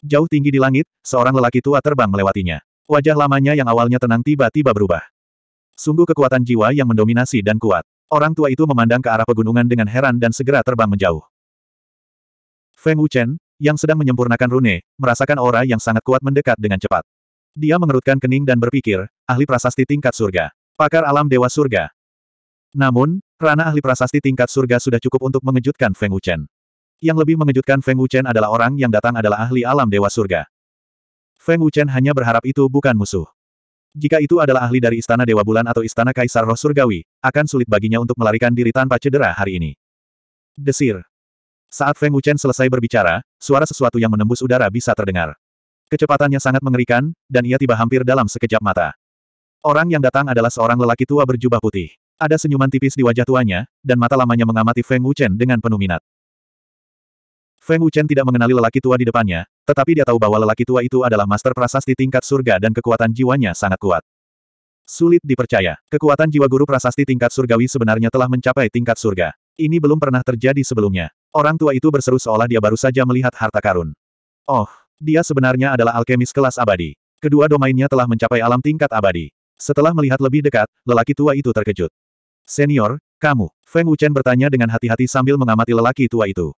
Jauh tinggi di langit, seorang lelaki tua terbang melewatinya. Wajah lamanya yang awalnya tenang tiba-tiba berubah. Sungguh kekuatan jiwa yang mendominasi dan kuat. Orang tua itu memandang ke arah pegunungan dengan heran dan segera terbang menjauh. Feng Wuchen, yang sedang menyempurnakan rune, merasakan aura yang sangat kuat mendekat dengan cepat. Dia mengerutkan kening dan berpikir, ahli prasasti tingkat surga. Pakar alam dewa surga. Namun, ranah ahli prasasti tingkat surga sudah cukup untuk mengejutkan Feng Wuchen. Yang lebih mengejutkan Feng Wuchen adalah orang yang datang adalah ahli alam Dewa Surga. Feng Wuchen hanya berharap itu bukan musuh. Jika itu adalah ahli dari Istana Dewa Bulan atau Istana Kaisar Roh Surgawi, akan sulit baginya untuk melarikan diri tanpa cedera hari ini. Desir. Saat Feng Wuchen selesai berbicara, suara sesuatu yang menembus udara bisa terdengar. Kecepatannya sangat mengerikan, dan ia tiba hampir dalam sekejap mata. Orang yang datang adalah seorang lelaki tua berjubah putih. Ada senyuman tipis di wajah tuanya, dan mata lamanya mengamati Feng Wuchen dengan penuh minat. Feng Wuchen tidak mengenali lelaki tua di depannya, tetapi dia tahu bahwa lelaki tua itu adalah master prasasti tingkat surga dan kekuatan jiwanya sangat kuat. Sulit dipercaya, kekuatan jiwa guru prasasti tingkat surgawi sebenarnya telah mencapai tingkat surga. Ini belum pernah terjadi sebelumnya. Orang tua itu berseru seolah dia baru saja melihat harta karun. Oh, dia sebenarnya adalah alkemis kelas abadi. Kedua domainnya telah mencapai alam tingkat abadi. Setelah melihat lebih dekat, lelaki tua itu terkejut. Senior, kamu, Feng Wuchen bertanya dengan hati-hati sambil mengamati lelaki tua itu.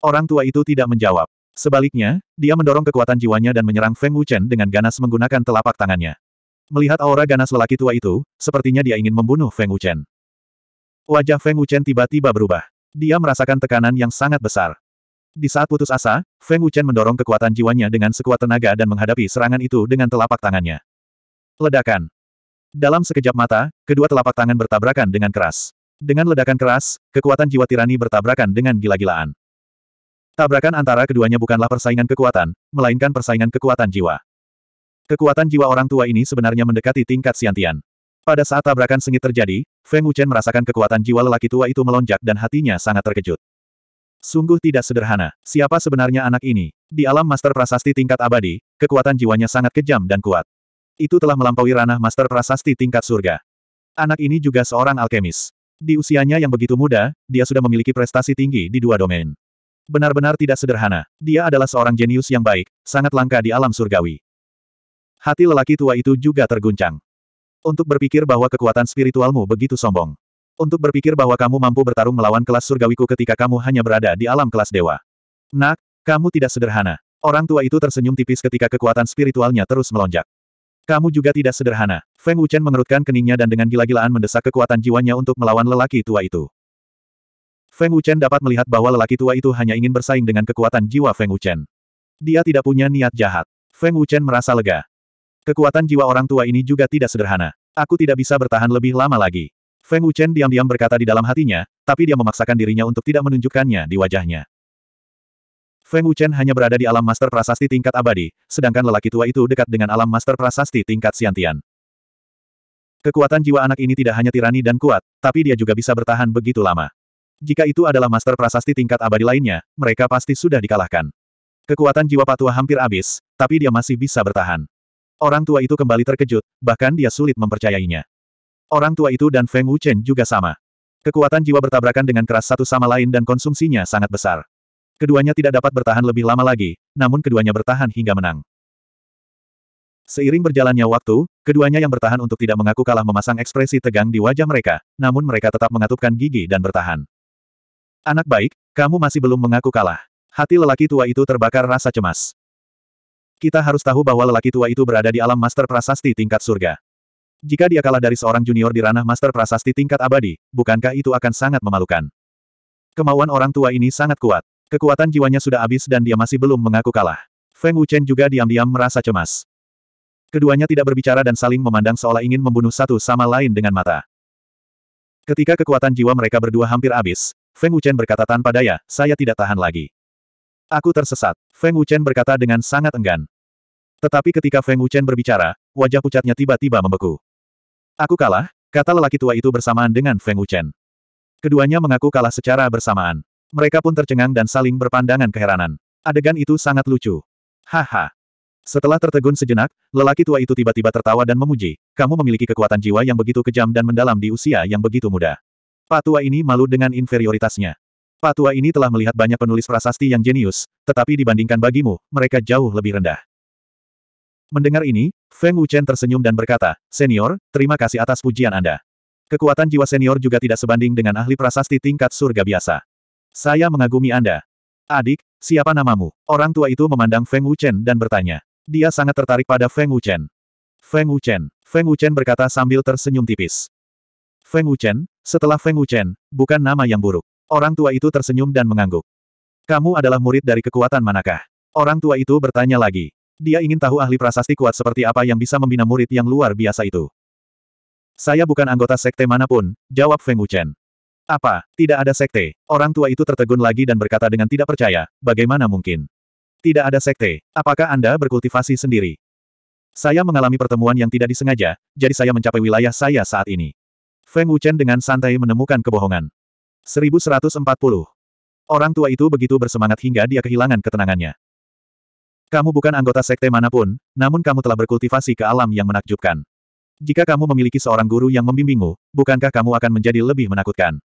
Orang tua itu tidak menjawab. Sebaliknya, dia mendorong kekuatan jiwanya dan menyerang Feng Wuchen dengan ganas menggunakan telapak tangannya. Melihat aura ganas lelaki tua itu, sepertinya dia ingin membunuh Feng Wuchen. Wajah Feng Wuchen tiba-tiba berubah. Dia merasakan tekanan yang sangat besar. Di saat putus asa, Feng Wuchen mendorong kekuatan jiwanya dengan sekuat tenaga dan menghadapi serangan itu dengan telapak tangannya. Ledakan. Dalam sekejap mata, kedua telapak tangan bertabrakan dengan keras. Dengan ledakan keras, kekuatan jiwa tirani bertabrakan dengan gila-gilaan. Tabrakan antara keduanya bukanlah persaingan kekuatan, melainkan persaingan kekuatan jiwa. Kekuatan jiwa orang tua ini sebenarnya mendekati tingkat siantian. Pada saat tabrakan sengit terjadi, Feng Wuchen merasakan kekuatan jiwa lelaki tua itu melonjak dan hatinya sangat terkejut. Sungguh tidak sederhana, siapa sebenarnya anak ini? Di alam master prasasti tingkat abadi, kekuatan jiwanya sangat kejam dan kuat. Itu telah melampaui ranah master prasasti tingkat surga. Anak ini juga seorang alkemis. Di usianya yang begitu muda, dia sudah memiliki prestasi tinggi di dua domain benar-benar tidak sederhana. Dia adalah seorang jenius yang baik, sangat langka di alam surgawi. Hati lelaki tua itu juga terguncang. Untuk berpikir bahwa kekuatan spiritualmu begitu sombong. Untuk berpikir bahwa kamu mampu bertarung melawan kelas surgawiku ketika kamu hanya berada di alam kelas dewa. Nak, kamu tidak sederhana. Orang tua itu tersenyum tipis ketika kekuatan spiritualnya terus melonjak. Kamu juga tidak sederhana. Feng Wuchen mengerutkan keningnya dan dengan gila-gilaan mendesak kekuatan jiwanya untuk melawan lelaki tua itu. Feng Wuchen dapat melihat bahwa lelaki tua itu hanya ingin bersaing dengan kekuatan jiwa Feng Wuchen. Dia tidak punya niat jahat. Feng Wuchen merasa lega. Kekuatan jiwa orang tua ini juga tidak sederhana. Aku tidak bisa bertahan lebih lama lagi. Feng Wuchen diam-diam berkata di dalam hatinya, tapi dia memaksakan dirinya untuk tidak menunjukkannya di wajahnya. Feng Wuchen hanya berada di alam master prasasti tingkat abadi, sedangkan lelaki tua itu dekat dengan alam master prasasti tingkat siantian. Kekuatan jiwa anak ini tidak hanya tirani dan kuat, tapi dia juga bisa bertahan begitu lama. Jika itu adalah master prasasti tingkat abadi lainnya, mereka pasti sudah dikalahkan. Kekuatan jiwa patua hampir habis, tapi dia masih bisa bertahan. Orang tua itu kembali terkejut, bahkan dia sulit mempercayainya. Orang tua itu dan Feng Wuchen juga sama. Kekuatan jiwa bertabrakan dengan keras satu sama lain dan konsumsinya sangat besar. Keduanya tidak dapat bertahan lebih lama lagi, namun keduanya bertahan hingga menang. Seiring berjalannya waktu, keduanya yang bertahan untuk tidak mengaku kalah memasang ekspresi tegang di wajah mereka, namun mereka tetap mengatupkan gigi dan bertahan. Anak baik, kamu masih belum mengaku kalah. Hati lelaki tua itu terbakar rasa cemas. Kita harus tahu bahwa lelaki tua itu berada di alam master prasasti tingkat surga. Jika dia kalah dari seorang junior di ranah master prasasti tingkat abadi, bukankah itu akan sangat memalukan? Kemauan orang tua ini sangat kuat. Kekuatan jiwanya sudah habis dan dia masih belum mengaku kalah. Feng Wuchen juga diam-diam merasa cemas. Keduanya tidak berbicara dan saling memandang seolah ingin membunuh satu sama lain dengan mata. Ketika kekuatan jiwa mereka berdua hampir habis, Feng Wuchen berkata tanpa daya, saya tidak tahan lagi. Aku tersesat. Feng Wuchen berkata dengan sangat enggan. Tetapi ketika Feng Wuchen berbicara, wajah pucatnya tiba-tiba membeku. Aku kalah, kata lelaki tua itu bersamaan dengan Feng Wuchen. Keduanya mengaku kalah secara bersamaan. Mereka pun tercengang dan saling berpandangan keheranan. Adegan itu sangat lucu. Haha. Setelah tertegun sejenak, lelaki tua itu tiba-tiba tertawa dan memuji, kamu memiliki kekuatan jiwa yang begitu kejam dan mendalam di usia yang begitu muda. Patua ini malu dengan inferioritasnya. Patua ini telah melihat banyak penulis prasasti yang jenius, tetapi dibandingkan bagimu, mereka jauh lebih rendah. Mendengar ini, Feng Wuchen tersenyum dan berkata, Senior, terima kasih atas pujian Anda. Kekuatan jiwa senior juga tidak sebanding dengan ahli prasasti tingkat surga biasa. Saya mengagumi Anda. Adik, siapa namamu? Orang tua itu memandang Feng Wuchen dan bertanya. Dia sangat tertarik pada Feng Wuchen. Feng Wuchen. Feng Wuchen berkata sambil tersenyum tipis. Feng Wuchen, setelah Feng Wuchen, bukan nama yang buruk. Orang tua itu tersenyum dan mengangguk. Kamu adalah murid dari kekuatan manakah? Orang tua itu bertanya lagi. Dia ingin tahu ahli prasasti kuat seperti apa yang bisa membina murid yang luar biasa itu. Saya bukan anggota sekte manapun, jawab Feng Wuchen. Apa, tidak ada sekte? Orang tua itu tertegun lagi dan berkata dengan tidak percaya, bagaimana mungkin? Tidak ada sekte, apakah Anda berkultivasi sendiri? Saya mengalami pertemuan yang tidak disengaja, jadi saya mencapai wilayah saya saat ini. Feng Wuchen dengan santai menemukan kebohongan. 1140. Orang tua itu begitu bersemangat hingga dia kehilangan ketenangannya. Kamu bukan anggota sekte manapun, namun kamu telah berkultivasi ke alam yang menakjubkan. Jika kamu memiliki seorang guru yang membimbingmu, bukankah kamu akan menjadi lebih menakutkan?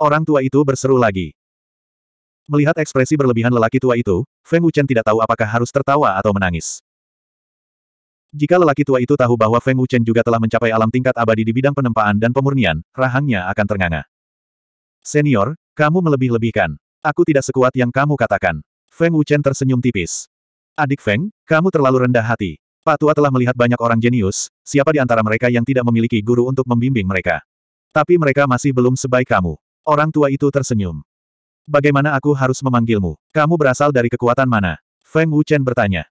Orang tua itu berseru lagi. Melihat ekspresi berlebihan lelaki tua itu, Feng Wuchen tidak tahu apakah harus tertawa atau menangis. Jika lelaki tua itu tahu bahwa Feng Wuchen juga telah mencapai alam tingkat abadi di bidang penempaan dan pemurnian, rahangnya akan ternganga. Senior, kamu melebih-lebihkan. Aku tidak sekuat yang kamu katakan. Feng Wuchen tersenyum tipis. Adik Feng, kamu terlalu rendah hati. Pak Tua telah melihat banyak orang jenius, siapa di antara mereka yang tidak memiliki guru untuk membimbing mereka. Tapi mereka masih belum sebaik kamu. Orang tua itu tersenyum. Bagaimana aku harus memanggilmu? Kamu berasal dari kekuatan mana? Feng Wuchen bertanya.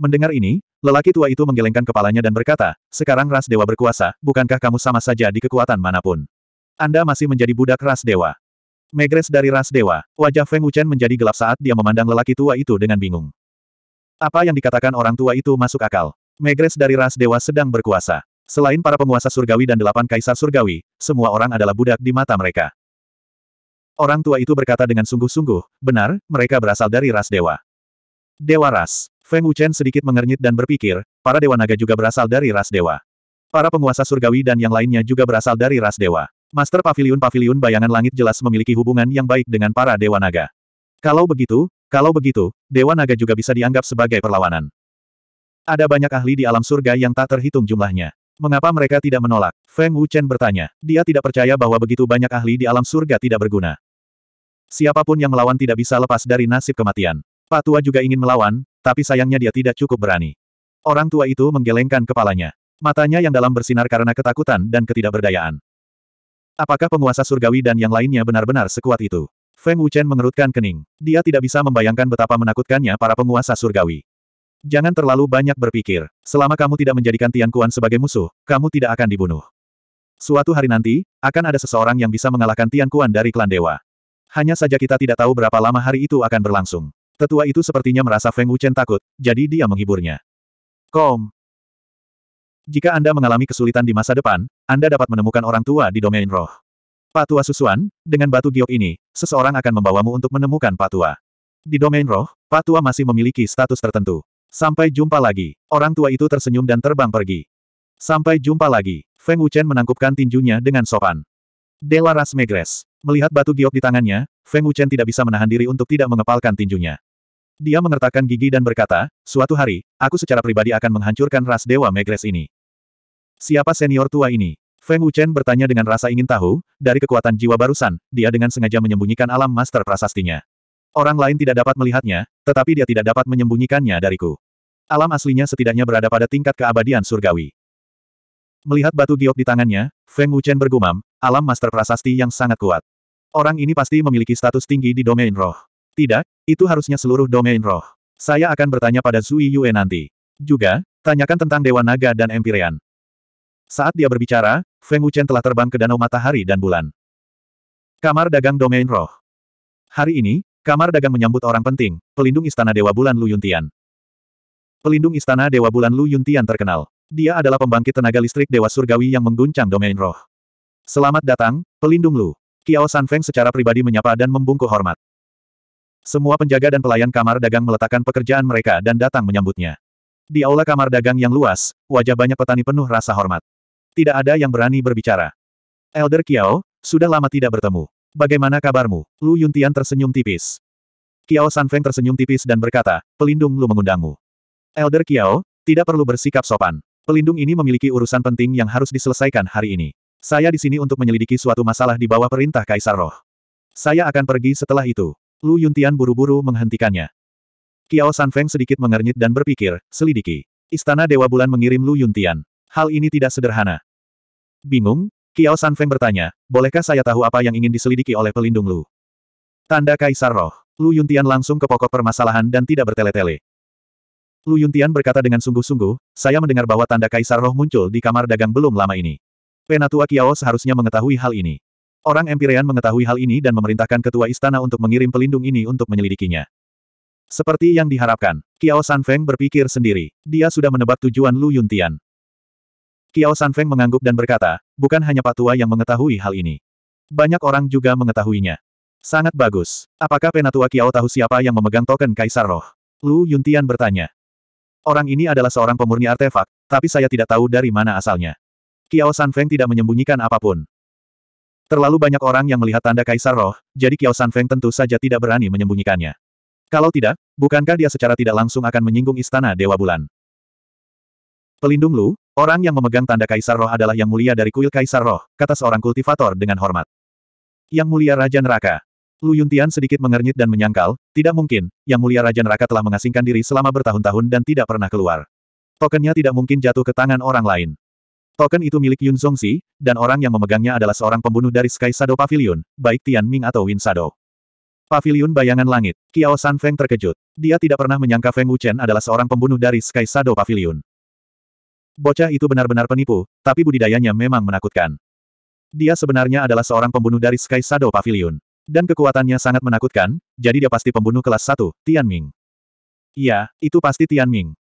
Mendengar ini, Lelaki tua itu menggelengkan kepalanya dan berkata, sekarang ras dewa berkuasa, bukankah kamu sama saja di kekuatan manapun? Anda masih menjadi budak ras dewa. Megres dari ras dewa, wajah Feng Wuchen menjadi gelap saat dia memandang lelaki tua itu dengan bingung. Apa yang dikatakan orang tua itu masuk akal. Megres dari ras dewa sedang berkuasa. Selain para penguasa surgawi dan delapan kaisar surgawi, semua orang adalah budak di mata mereka. Orang tua itu berkata dengan sungguh-sungguh, benar, mereka berasal dari ras dewa. Dewa ras. Feng Wuchen sedikit mengernyit dan berpikir, para dewa naga juga berasal dari ras dewa. Para penguasa surgawi dan yang lainnya juga berasal dari ras dewa. Master Pavilion-Pavilion bayangan langit jelas memiliki hubungan yang baik dengan para dewa naga. Kalau begitu, kalau begitu, dewa naga juga bisa dianggap sebagai perlawanan. Ada banyak ahli di alam surga yang tak terhitung jumlahnya. Mengapa mereka tidak menolak? Feng Wuchen bertanya. Dia tidak percaya bahwa begitu banyak ahli di alam surga tidak berguna. Siapapun yang melawan tidak bisa lepas dari nasib kematian. Patua juga ingin melawan, tapi sayangnya dia tidak cukup berani. Orang tua itu menggelengkan kepalanya. Matanya yang dalam bersinar karena ketakutan dan ketidakberdayaan. Apakah penguasa surgawi dan yang lainnya benar-benar sekuat itu? Feng Wuchen mengerutkan kening. Dia tidak bisa membayangkan betapa menakutkannya para penguasa surgawi. Jangan terlalu banyak berpikir. Selama kamu tidak menjadikan Tian Kuan sebagai musuh, kamu tidak akan dibunuh. Suatu hari nanti, akan ada seseorang yang bisa mengalahkan Tian Kuan dari klan dewa. Hanya saja kita tidak tahu berapa lama hari itu akan berlangsung. Tetua itu sepertinya merasa Feng Wuchen takut, jadi dia menghiburnya. Kom. Jika Anda mengalami kesulitan di masa depan, Anda dapat menemukan orang tua di domain roh. Pak Tua Susuan, dengan batu giok ini, seseorang akan membawamu untuk menemukan Pak Tua. Di domain roh, Pak Tua masih memiliki status tertentu. Sampai jumpa lagi. Orang tua itu tersenyum dan terbang pergi. Sampai jumpa lagi. Feng Wuchen menangkupkan tinjunya dengan sopan. Delaras Megres. Melihat batu giok di tangannya, Feng Wuchen tidak bisa menahan diri untuk tidak mengepalkan tinjunya. Dia mengertakkan gigi dan berkata, suatu hari, aku secara pribadi akan menghancurkan ras Dewa Megres ini. Siapa senior tua ini? Feng Wuchen bertanya dengan rasa ingin tahu, dari kekuatan jiwa barusan, dia dengan sengaja menyembunyikan alam master prasastinya. Orang lain tidak dapat melihatnya, tetapi dia tidak dapat menyembunyikannya dariku. Alam aslinya setidaknya berada pada tingkat keabadian surgawi. Melihat batu giok di tangannya, Feng Wuchen bergumam, alam master prasasti yang sangat kuat. Orang ini pasti memiliki status tinggi di domain roh. Tidak, itu harusnya seluruh domain roh. Saya akan bertanya pada Zui Yue nanti. Juga, tanyakan tentang Dewa Naga dan Empyrean. Saat dia berbicara, Feng Wuchen telah terbang ke Danau Matahari dan Bulan. Kamar Dagang Domain Roh Hari ini, Kamar Dagang menyambut orang penting, pelindung Istana Dewa Bulan Lu Yuntian. Pelindung Istana Dewa Bulan Lu Yuntian terkenal. Dia adalah pembangkit tenaga listrik Dewa Surgawi yang mengguncang domain roh. Selamat datang, pelindung Lu. Kiao Feng secara pribadi menyapa dan membungkuk hormat. Semua penjaga dan pelayan kamar dagang meletakkan pekerjaan mereka dan datang menyambutnya. Di aula kamar dagang yang luas, wajah banyak petani penuh rasa hormat. Tidak ada yang berani berbicara. Elder Kiao, sudah lama tidak bertemu. Bagaimana kabarmu? Lu Yuntian tersenyum tipis. Kiao Sanfeng tersenyum tipis dan berkata, pelindung Lu mengundangmu. Elder Kiao, tidak perlu bersikap sopan. Pelindung ini memiliki urusan penting yang harus diselesaikan hari ini. Saya di sini untuk menyelidiki suatu masalah di bawah perintah Kaisar Roh. Saya akan pergi setelah itu. Lu Yuntian buru-buru menghentikannya. Kiao Sanfeng sedikit mengernyit dan berpikir, selidiki. Istana Dewa Bulan mengirim Lu Yuntian. Hal ini tidak sederhana. Bingung? Kiao Sanfeng bertanya, bolehkah saya tahu apa yang ingin diselidiki oleh pelindung Lu? Tanda Kaisar Roh. Lu Yuntian langsung ke pokok permasalahan dan tidak bertele-tele. Lu Yuntian berkata dengan sungguh-sungguh, saya mendengar bahwa tanda Kaisar Roh muncul di kamar dagang belum lama ini. Penatua Kiao seharusnya mengetahui hal ini. Orang Empyrean mengetahui hal ini dan memerintahkan ketua istana untuk mengirim pelindung ini untuk menyelidikinya. Seperti yang diharapkan, Kiao Sanfeng berpikir sendiri. Dia sudah menebak tujuan Lu Yuntian. Kiao Sanfeng mengangguk dan berkata, bukan hanya Pak Tua yang mengetahui hal ini. Banyak orang juga mengetahuinya. Sangat bagus. Apakah Penatua Kiao tahu siapa yang memegang token Kaisar Roh? Lu Yuntian bertanya. Orang ini adalah seorang pemurni artefak, tapi saya tidak tahu dari mana asalnya. Kiao Sanfeng tidak menyembunyikan apapun. Terlalu banyak orang yang melihat tanda kaisar roh, jadi Kiao Feng tentu saja tidak berani menyembunyikannya. Kalau tidak, bukankah dia secara tidak langsung akan menyinggung istana Dewa Bulan? Pelindung Lu, orang yang memegang tanda kaisar roh adalah yang mulia dari kuil kaisar roh, kata seorang kultivator dengan hormat. Yang mulia Raja Neraka. Lu Yuntian sedikit mengernyit dan menyangkal, tidak mungkin, yang mulia Raja Neraka telah mengasingkan diri selama bertahun-tahun dan tidak pernah keluar. Tokennya tidak mungkin jatuh ke tangan orang lain. Token itu milik Yun Zongxi, dan orang yang memegangnya adalah seorang pembunuh dari Sky Shadow Pavilion, baik Tian Ming atau Win Shadow. Pavilion bayangan langit, Kiao San Feng terkejut. Dia tidak pernah menyangka Feng Wuchen adalah seorang pembunuh dari Sky Shadow Pavilion. Bocah itu benar-benar penipu, tapi budidayanya memang menakutkan. Dia sebenarnya adalah seorang pembunuh dari Sky Shadow Pavilion. Dan kekuatannya sangat menakutkan, jadi dia pasti pembunuh kelas 1, Tian Ming. Iya, itu pasti Tian Ming.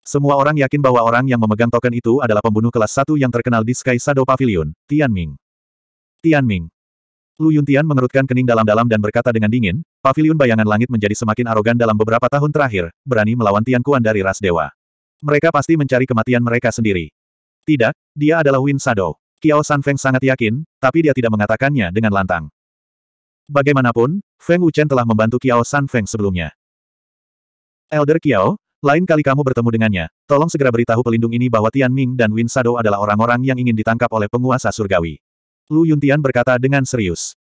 Semua orang yakin bahwa orang yang memegang token itu adalah pembunuh kelas 1 yang terkenal di Sky Shadow Pavilion, Tian Ming. Tian Ming. Lu Yuntian mengerutkan kening dalam-dalam dan berkata dengan dingin, pavilion bayangan langit menjadi semakin arogan dalam beberapa tahun terakhir, berani melawan Tian Kuan dari ras dewa. Mereka pasti mencari kematian mereka sendiri. Tidak, dia adalah Win Shadow. Kiao Feng sangat yakin, tapi dia tidak mengatakannya dengan lantang. Bagaimanapun, Feng Wuchen telah membantu Kiao San Feng sebelumnya. Elder Kiao, lain kali kamu bertemu dengannya, tolong segera beritahu pelindung ini bahwa Tian Ming dan Win Shadow adalah orang-orang yang ingin ditangkap oleh penguasa surgawi. Lu Yuntian berkata dengan serius.